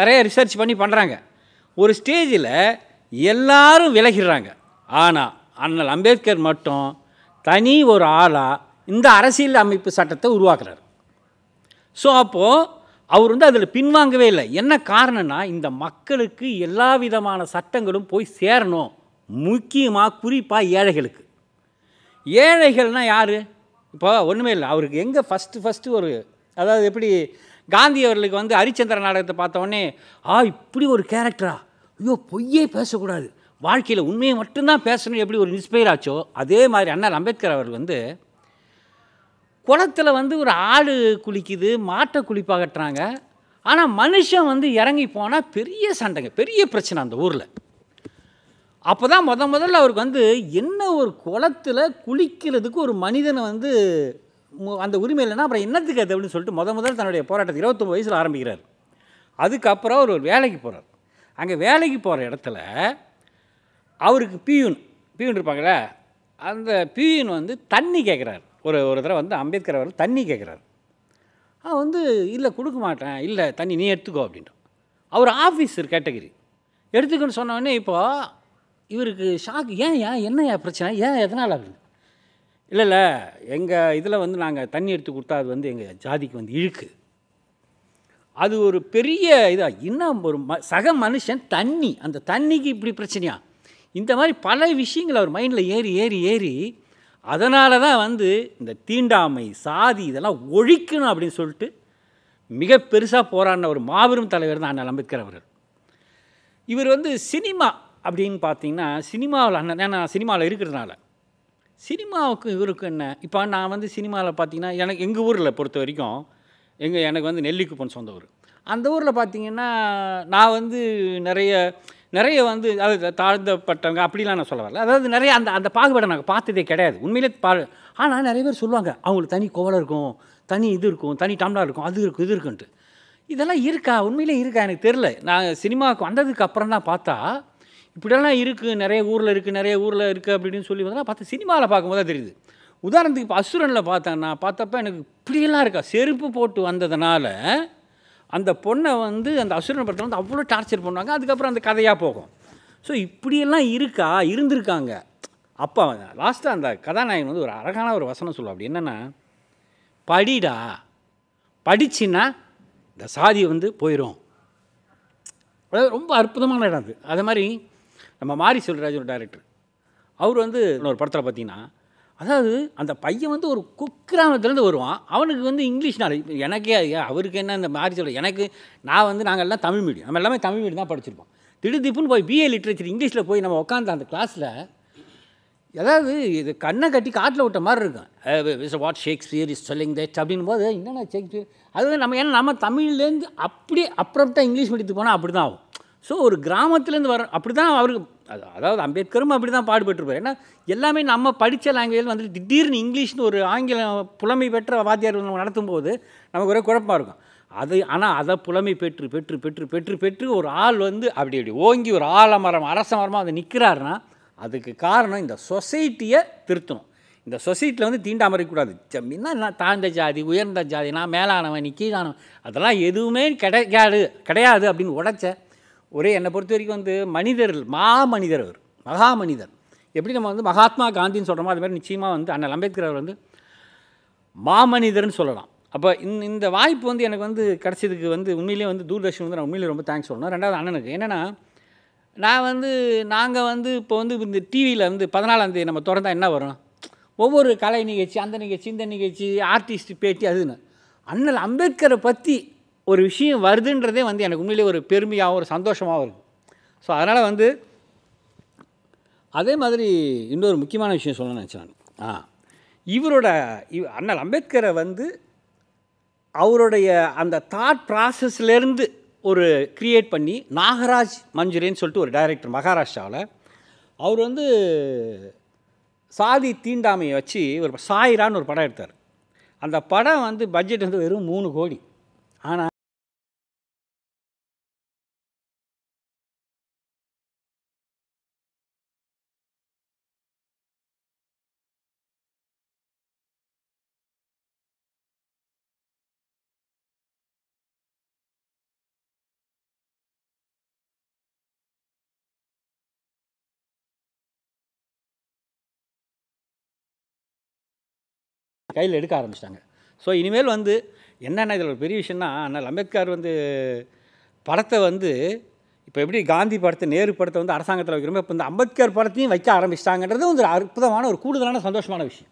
நிறைய ரிசர்ச் பண்ணி பண்ணுறாங்க ஒரு ஸ்டேஜில் எல்லாரும் விலகிடுறாங்க ஆனால் அண்ணல் அம்பேத்கர் மட்டும் தனி ஒரு ஆளாக இந்த அரசியல் அமைப்பு சட்டத்தை உருவாக்குறாரு ஸோ அப்போது அவர் வந்து அதில் பின்வாங்கவே இல்லை என்ன காரணம்னா இந்த மக்களுக்கு எல்லா விதமான சட்டங்களும் போய் சேரணும் முக்கியமாக குறிப்பாக ஏழைகளுக்கு ஏழைகள்னால் யார் இப்போ ஒன்றுமே இல்லை அவருக்கு எங்கே ஃபஸ்ட்டு ஃபஸ்ட்டு ஒரு அதாவது எப்படி காந்தி அவர்களுக்கு வந்து ஹரிச்சந்திர நாடகத்தை பார்த்தோடனே ஆ இப்படி ஒரு கேரக்டரா ஐயோ பொய்யே பேசக்கூடாது வாழ்க்கையில் உண்மையை மட்டும்தான் பேசணும் எப்படி ஒரு இன்ஸ்பயர் ஆச்சோ அதே மாதிரி அண்ணா அம்பேத்கர் அவர் வந்து குளத்தில் வந்து ஒரு ஆடு குளிக்குது மாட்டை கட்டுறாங்க ஆனால் மனுஷன் வந்து இறங்கி போனால் பெரிய சண்டைங்க பெரிய பிரச்சனை அந்த ஊரில் அப்போ தான் முத முதல்ல அவருக்கு வந்து என்ன ஒரு குளத்தில் குளிக்கிறதுக்கு ஒரு மனிதனை வந்து அந்த உரிமை இல்லைன்னா அப்புறம் என்னத்துக்கு அது அப்படின்னு சொல்லிட்டு முத முதல் தன்னுடைய போராட்டத்தை இருபத்தொம்பது வயசில் ஆரம்பிக்கிறார் அதுக்கப்புறம் அவர் ஒரு வேலைக்கு போகிறார் அங்கே வேலைக்கு போகிற இடத்துல அவருக்கு பியூன் பியூன் இருப்பாங்களே அந்த பியூன் வந்து தண்ணி கேட்குறாரு ஒரு ஒரு தடவை வந்து அம்பேத்கர் அவர்கள் தண்ணி கேட்குறாரு அவன் வந்து இல்லை கொடுக்க மாட்டேன் இல்லை தண்ணி நீ எடுத்துக்கோ அப்படின்ட்டு அவர் ஆஃபீஸர் கேட்டகரி எடுத்துக்கன்னு சொன்னோடனே இப்போது இவருக்கு ஷாக் ஏன் ஏன் என்னையா பிரச்சனை ஏன் எதனால் அப்படி இல்லை இல்லை எங்கள் இதில் வந்து நாங்கள் தண்ணி எடுத்து கொடுத்தா அது வந்து எங்கள் ஜாதிக்கு வந்து இழுக்கு அது ஒரு பெரிய இதாக இன்னும் ஒரு ம சக மனுஷன் தண்ணி அந்த தண்ணிக்கு இப்படி பிரச்சனையா இந்த மாதிரி பல விஷயங்கள் அவர் மைண்டில் ஏறி ஏறி ஏறி அதனால தான் வந்து இந்த தீண்டாமை சாதி இதெல்லாம் ஒழிக்கணும் அப்படின்னு சொல்லிட்டு மிக பெருசாக போராடின ஒரு மாபெரும் தலைவர் தான் அண்ணல் அம்பேத்கர் அவர்கள் இவர் வந்து சினிமா அப்படின்னு பார்த்தீங்கன்னா சினிமாவில் அண்ணன் ஏன்னா சினிமாவில் இருக்கிறதுனால சினிமாவுக்கு இவருக்கு என்ன இப்போ நான் வந்து சினிமாவில் பார்த்தீங்கன்னா எனக்கு எங்கள் ஊரில் பொறுத்த வரைக்கும் எங்கள் எனக்கு வந்து நெல்லிக்குப்பன் சொந்த ஊர் அந்த ஊரில் பார்த்தீங்கன்னா நான் வந்து நிறைய நிறைய வந்து அது தாழ்ந்தப்பட்டவங்க அப்படிலாம் நான் சொல்ல வரல அதாவது நிறைய அந்த அந்த பாகுபாடை நாங்கள் பார்த்ததே கிடையாது உண்மையிலே பா ஆனால் நிறைய பேர் சொல்லுவாங்க அவங்களுக்கு தனி கோவலம் இருக்கும் தனி இது இருக்கும் தனி டம்ளா இருக்கும் அது இருக்கும் இது இருக்குன்ட்டு இதெல்லாம் இருக்கா உண்மையிலே இருக்கா எனக்கு தெரில நான் சினிமாவுக்கு வந்ததுக்கு அப்புறம் தான் பார்த்தா இப்படியெல்லாம் இருக்குது நிறைய ஊரில் இருக்குது நிறைய ஊரில் இருக்குது அப்படின்னு சொல்லி வந்தால் பார்த்தா சினிமாவில் பார்க்கும்போது தான் தெரியுது உதாரணத்துக்கு இப்போ அசுரனில் பார்த்தேன் நான் பார்த்தப்ப எனக்கு இப்படியெல்லாம் இருக்கா செருப்பு போட்டு வந்ததுனால அந்த பொண்ணை வந்து அந்த அசுரன் படத்தில் வந்து அவ்வளோ டார்ச்சர் பண்ணுவாங்க அதுக்கப்புறம் அந்த கதையாக போகும் ஸோ இப்படியெல்லாம் இருக்கா இருந்திருக்காங்க அப்பா லாஸ்ட்டாக அந்த கதாநாயகன் வந்து ஒரு அழகான ஒரு வசனம் சொல்லுவோம் அப்படி என்னென்னா படிடா படிச்சின்னா இந்த சாதி வந்து போயிடும் அதாவது ரொம்ப அற்புதமான இடம் அது அது மாதிரி நம்ம மாரி செல்வராஜ் ஒரு டேரக்டர் அவர் வந்து இன்னொரு படத்தில் பார்த்தீங்கன்னா அதாவது அந்த பையன் வந்து ஒரு குக்கிராமத்துலேருந்து வருவான் அவனுக்கு வந்து இங்கிலீஷ் நாலேஜ் எனக்கே அவருக்கு என்ன இந்த மாதிரி சொல்ல எனக்கு நான் வந்து நாங்கள் எல்லாம் தமிழ் மீடியம் நம்ம எல்லாமே தமிழ் மீடியம் தான் படிச்சிருப்போம் திடுதிப்புன்னு போய் பிஏ லிட்ரேச்சர் இங்கிலீஷில் போய் நம்ம உட்காந்து அந்த கிளாஸில் ஏதாவது இது கண்ணை கட்டி காட்டில் விட்ட மாதிரி இருக்கும் வாட் ஷேக்ஸ்பியர் இஸ் சொல்லிங் தட் அப்படின் போது என்னென்ன ஷேக்ஸ்பியர் அது நம்ம ஏன்னா நம்ம தமிழ்லேருந்து அப்படியே அப்ரப்டாக இங்கிலீஷ் மீடியத்துக்கு போனால் அப்படி தான் ஆகும் ஸோ ஒரு கிராமத்துலேருந்து வர அப்படி தான் அவருக்கு அது அதாவது அம்பேத்கரும் அப்படி தான் பாடுபட்டுருப்பார் ஏன்னா எல்லாமே நம்ம படித்த லாங்குவேஜில் வந்துட்டு திடீர்னு இங்கிலீஷ்னு ஒரு ஆங்கிலம் புலமை பெற்ற வாத்தியார் நம்ம நடத்தும் போது நமக்கு ஒரே குழப்பமாக இருக்கும் அது ஆனால் அதை புலமை பெற்று பெற்று பெற்று பெற்று பெற்று ஒரு ஆள் வந்து அப்படி அப்படி ஓங்கி ஒரு ஆலமரம் அரச மரமாக அதை நிற்கிறாருன்னா அதுக்கு காரணம் இந்த சொசைட்டியை திருத்தணும் இந்த சொசைட்டியில் வந்து தீண்டாமல் ஜம்மின்னா என்ன தாழ்ந்த ஜாதி உயர்ந்த ஜாதி நான் மேலானவன் நீ கீழானவன் அதெல்லாம் எதுவுமே கிடைக்காது கிடையாது அப்படின்னு உடைச்ச ஒரே என்னை பொறுத்த வரைக்கும் வந்து மனிதர் மா மனிதர் அவர் மகா மனிதர் எப்படி நம்ம வந்து மகாத்மா காந்தின்னு சொல்கிறோமோ அது மாதிரி நிச்சயமாக வந்து அண்ணல் அம்பேத்கர் அவர் வந்து மாமனிதர்னு சொல்லலாம் அப்போ இந் இந்த வாய்ப்பு வந்து எனக்கு வந்து கிடச்சதுக்கு வந்து உண்மையிலே வந்து தூர்தர்ஷன் வந்து நான் உண்மையிலே ரொம்ப தேங்க்ஸ் சொல்லணும் ரெண்டாவது அண்ணனுக்கு என்னென்னா நான் வந்து நாங்கள் வந்து இப்போ வந்து இந்த டிவியில் வந்து பதினாலாந்தேதி நம்ம திறந்தால் என்ன வரும் ஒவ்வொரு கலை நிகழ்ச்சி அந்த நிகழ்ச்சி இந்த நிகழ்ச்சி ஆர்டிஸ்ட் பேட்டி அதுன்னு அண்ணல் அம்பேத்கரை பற்றி ஒரு விஷயம் வருதுன்றதே வந்து எனக்கு உண்மையிலே ஒரு பெருமையாகவும் ஒரு சந்தோஷமாகவும் இருக்குது ஸோ அதனால் வந்து அதே மாதிரி இன்னொரு முக்கியமான விஷயம் சொல்லணும்னு நினச்சேன் ஆ இவரோட இவ் அண்ணல் அம்பேத்கரை வந்து அவருடைய அந்த தாட் ப்ராசஸ்லேருந்து ஒரு க்ரியேட் பண்ணி நாகராஜ் மஞ்சுரேன்னு சொல்லிட்டு ஒரு டைரக்டர் மகாராஷ்டிராவில் அவர் வந்து சாதி தீண்டாமையை வச்சு ஒரு சாயிரான்னு ஒரு படம் எடுத்தார் அந்த படம் வந்து பட்ஜெட் வந்து வெறும் மூணு கோடி ஆனால் கையில் எடுக்க ஆரம்பிச்சிட்டாங்க ஸோ இனிமேல் வந்து என்னென்ன இதில் ஒரு பெரிய விஷயம்னா ஆனால் அம்பேத்கர் வந்து படத்தை வந்து இப்போ எப்படி காந்தி படத்தை நேரு படத்தை வந்து அரசாங்கத்தில் வைக்கிறோமோ இப்போ இந்த அம்பேத்கர் படத்தையும் வைக்க ஆரம்பிச்சிட்டாங்கன்றது வந்து அற்புதமான ஒரு கூடுதலான சந்தோஷமான விஷயம்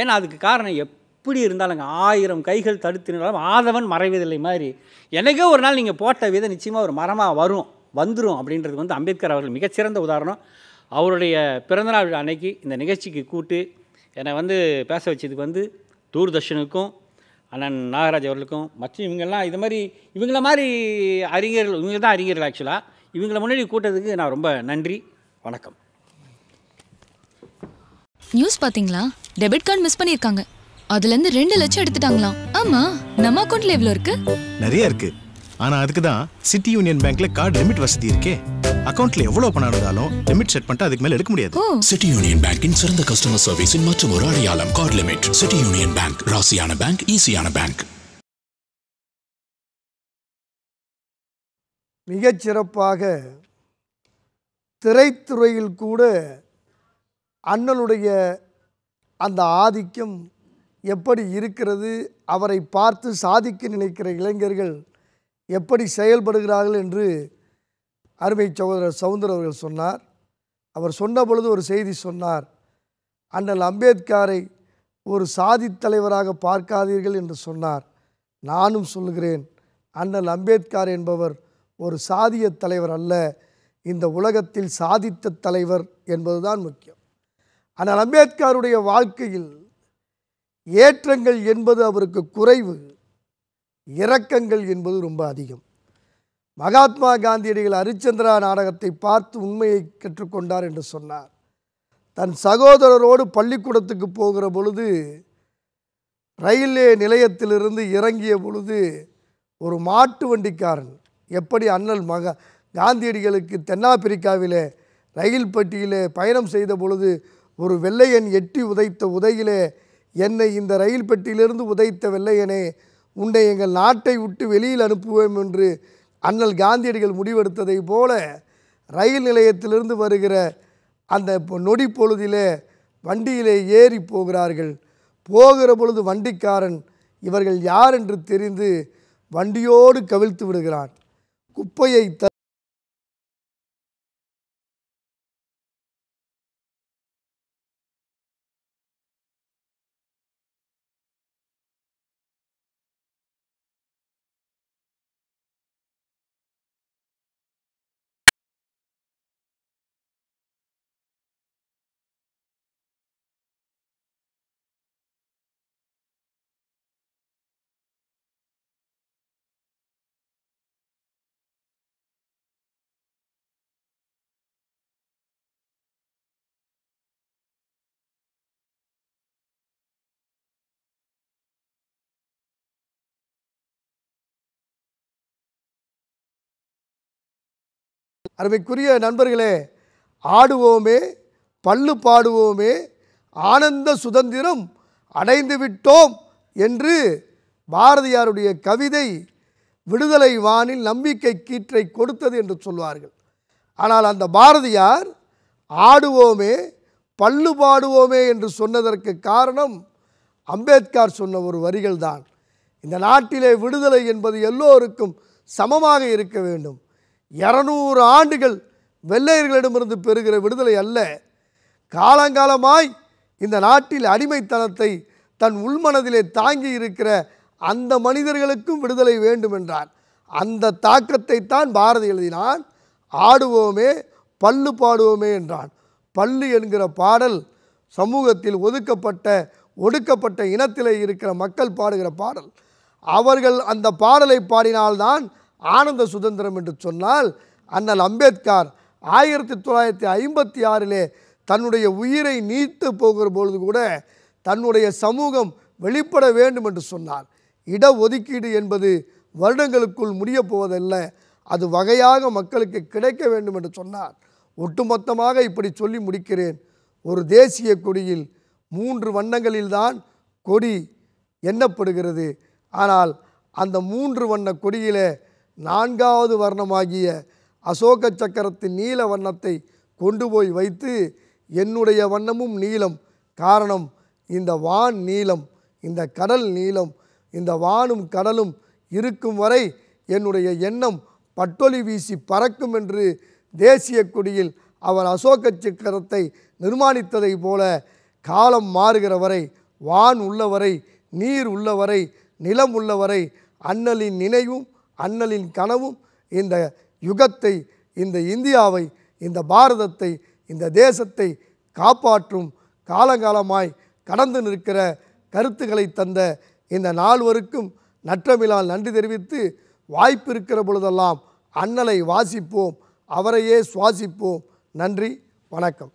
ஏன்னா அதுக்கு காரணம் எப்படி இருந்தாலும் ஆயிரம் கைகள் தடுத்து நின்றாலும் ஆதவன் மறைவதில்லை மாதிரி எனக்கே ஒரு நாள் நீங்கள் போட்ட விதம் நிச்சயமாக ஒரு மரமாக வரும் வந்துடும் அப்படின்றது வந்து அம்பேத்கர் அவர்கள் மிகச்சிறந்த உதாரணம் அவருடைய பிறந்தநாள் அன்னைக்கு இந்த நிகழ்ச்சிக்கு கூட்டு என்னை வந்து பேச வச்சதுக்கு வந்து தூர்தர்ஷனுக்கும் அண்ணன் நாகராஜ் அவர்களுக்கும் மற்றும் இவங்கெல்லாம் இது மாதிரி இவங்கள மாதிரி அறிஞர்கள் இவங்க தான் அறிஞர்கள் ஆக்சுவலாக இவங்களை முன்னாடி கூட்டத்துக்கு நான் ரொம்ப நன்றி வணக்கம் நியூஸ் பார்த்தீங்களா டெபிட் கார்டு மிஸ் பண்ணியிருக்காங்க அதுலேருந்து ரெண்டு லட்சம் எடுத்துட்டாங்களாம் ஆமாம் நம்ம அக்கௌண்ட்டில் எவ்வளோ இருக்குது நிறைய இருக்குது ஆனால் அதுக்கு தான் சிட்டி யூனியன் பேங்க்கில் கார்டு லிமிட் வசதி இருக்கே அக்கவுண்ட்ல எவ்வளவு பணம் இருந்தாலும் லிமிட் செட் பண்ணிட்டு அதுக்கு மேல எடுக்க முடியாது சிட்டி யூனியன் பேங்கின் சிறந்த கஸ்டமர் சர்வீஸின் மற்றும் ஒரு அடையாளம் card limit City Union bank ராசியான பேங்க் ஈஸியான பேங்க் மிகச் சிறப்பாக திரைத்துறையில் கூட அண்ணனுடைய அந்த ஆதிக்கம் எப்படி இருக்கிறது அவரை பார்த்து சாதிக்க நினைக்கிற இளைஞர்கள் எப்படி செயல்படுகிறார்கள் என்று அருமை சகோதரர் சவுந்தர் அவர்கள் சொன்னார் அவர் சொன்ன பொழுது ஒரு செய்தி சொன்னார் அண்ணல் அம்பேத்காரை ஒரு சாதி தலைவராக பார்க்காதீர்கள் என்று சொன்னார் நானும் சொல்கிறேன் அண்ணல் அம்பேத்கார் என்பவர் ஒரு சாதிய தலைவர் அல்ல இந்த உலகத்தில் சாதித்த தலைவர் என்பதுதான் முக்கியம் ஆனால் அம்பேத்கருடைய வாழ்க்கையில் ஏற்றங்கள் என்பது அவருக்கு குறைவு இரக்கங்கள் என்பது ரொம்ப அதிகம் மகாத்மா காந்தியடிகள் ஹரிச்சந்திரா நாடகத்தை பார்த்து உண்மையை கற்றுக்கொண்டார் என்று சொன்னார் தன் சகோதரரோடு பள்ளிக்கூடத்துக்கு போகிற பொழுது ரயில்வே நிலையத்திலிருந்து இறங்கிய பொழுது ஒரு மாட்டு வண்டிக்காரன் எப்படி அண்ணல் மக காந்தியடிகளுக்கு தென்னாப்பிரிக்காவில் ரயில் பெட்டியில் பயணம் செய்த பொழுது ஒரு வெள்ளையன் எட்டி உதைத்த உதையிலே என்னை இந்த ரயில் பெட்டியிலிருந்து உதைத்த வெள்ளையனே உன்னை எங்கள் நாட்டை விட்டு வெளியில் அனுப்புவேன் என்று அண்ணல் காந்தியடிகள் முடிவெடுத்ததை போல ரயில் நிலையத்திலிருந்து வருகிற அந்த நொடி பொழுதிலே வண்டியிலே ஏறி போகிறார்கள் போகிற பொழுது வண்டிக்காரன் இவர்கள் யார் என்று தெரிந்து வண்டியோடு கவிழ்த்து விடுகிறான் குப்பையை த அருமைக்குரிய நண்பர்களே ஆடுவோமே பல்லு பாடுவோமே ஆனந்த சுதந்திரம் அடைந்து விட்டோம் என்று பாரதியாருடைய கவிதை விடுதலை வானில் நம்பிக்கை கீற்றை கொடுத்தது என்று சொல்வார்கள் ஆனால் அந்த பாரதியார் ஆடுவோமே பல்லு பாடுவோமே என்று சொன்னதற்கு காரணம் அம்பேத்கர் சொன்ன ஒரு வரிகள்தான் இந்த நாட்டிலே விடுதலை என்பது எல்லோருக்கும் சமமாக இருக்க வேண்டும் இரநூறு ஆண்டுகள் வெள்ளையர்களிடமிருந்து பெறுகிற விடுதலை அல்ல காலங்காலமாய் இந்த நாட்டில் அடிமைத்தனத்தை தன் உள்மனதிலே தாங்கி இருக்கிற அந்த மனிதர்களுக்கும் விடுதலை வேண்டும் என்றார் அந்த தாக்கத்தை தான் பாரதி எழுதினான் ஆடுவோமே பல்லு பாடுவோமே என்றான் பல்லு என்கிற பாடல் சமூகத்தில் ஒதுக்கப்பட்ட ஒடுக்கப்பட்ட இனத்திலே இருக்கிற மக்கள் பாடுகிற பாடல் அவர்கள் அந்த பாடலை பாடினால்தான் ஆனந்த சுதந்திரம் என்று சொன்னால் அண்ணல் அம்பேத்கர் ஆயிரத்தி தொள்ளாயிரத்தி ஐம்பத்தி ஆறிலே தன்னுடைய உயிரை நீத்து போகிற பொழுது கூட தன்னுடைய சமூகம் வெளிப்பட வேண்டும் என்று சொன்னார் இடஒதுக்கீடு என்பது வருடங்களுக்குள் முடிய போவதில்லை அது வகையாக மக்களுக்கு கிடைக்க வேண்டும் என்று சொன்னார் ஒட்டுமொத்தமாக இப்படி சொல்லி முடிக்கிறேன் ஒரு தேசிய கொடியில் மூன்று வண்ணங்களில்தான் கொடி எண்ணப்படுகிறது ஆனால் அந்த மூன்று வண்ண கொடியிலே நான்காவது வர்ணமாகிய அசோக சக்கரத்தின் நீல வண்ணத்தை கொண்டு போய் வைத்து என்னுடைய வண்ணமும் நீளம் காரணம் இந்த வான் நீளம் இந்த கடல் நீளம் இந்த வானும் கடலும் இருக்கும் வரை என்னுடைய எண்ணம் பட்டொலி வீசி பறக்கும் என்று தேசிய கொடியில் அவர் அசோக சக்கரத்தை நிர்மாணித்ததை போல காலம் மாறுகிற வரை வான் உள்ளவரை நீர் உள்ளவரை நிலம் உள்ளவரை அண்ணலின் நினைவும் அண்ணலின் கனவும் இந்த யுகத்தை இந்த இந்தியாவை இந்த பாரதத்தை இந்த தேசத்தை காப்பாற்றும் காலங்காலமாய் கடந்து நிற்கிற கருத்துக்களை தந்த இந்த நால்வருக்கும் நற்றமிலால் நன்றி தெரிவித்து வாய்ப்பு இருக்கிற பொழுதெல்லாம் அண்ணலை வாசிப்போம் அவரையே சுவாசிப்போம் நன்றி வணக்கம்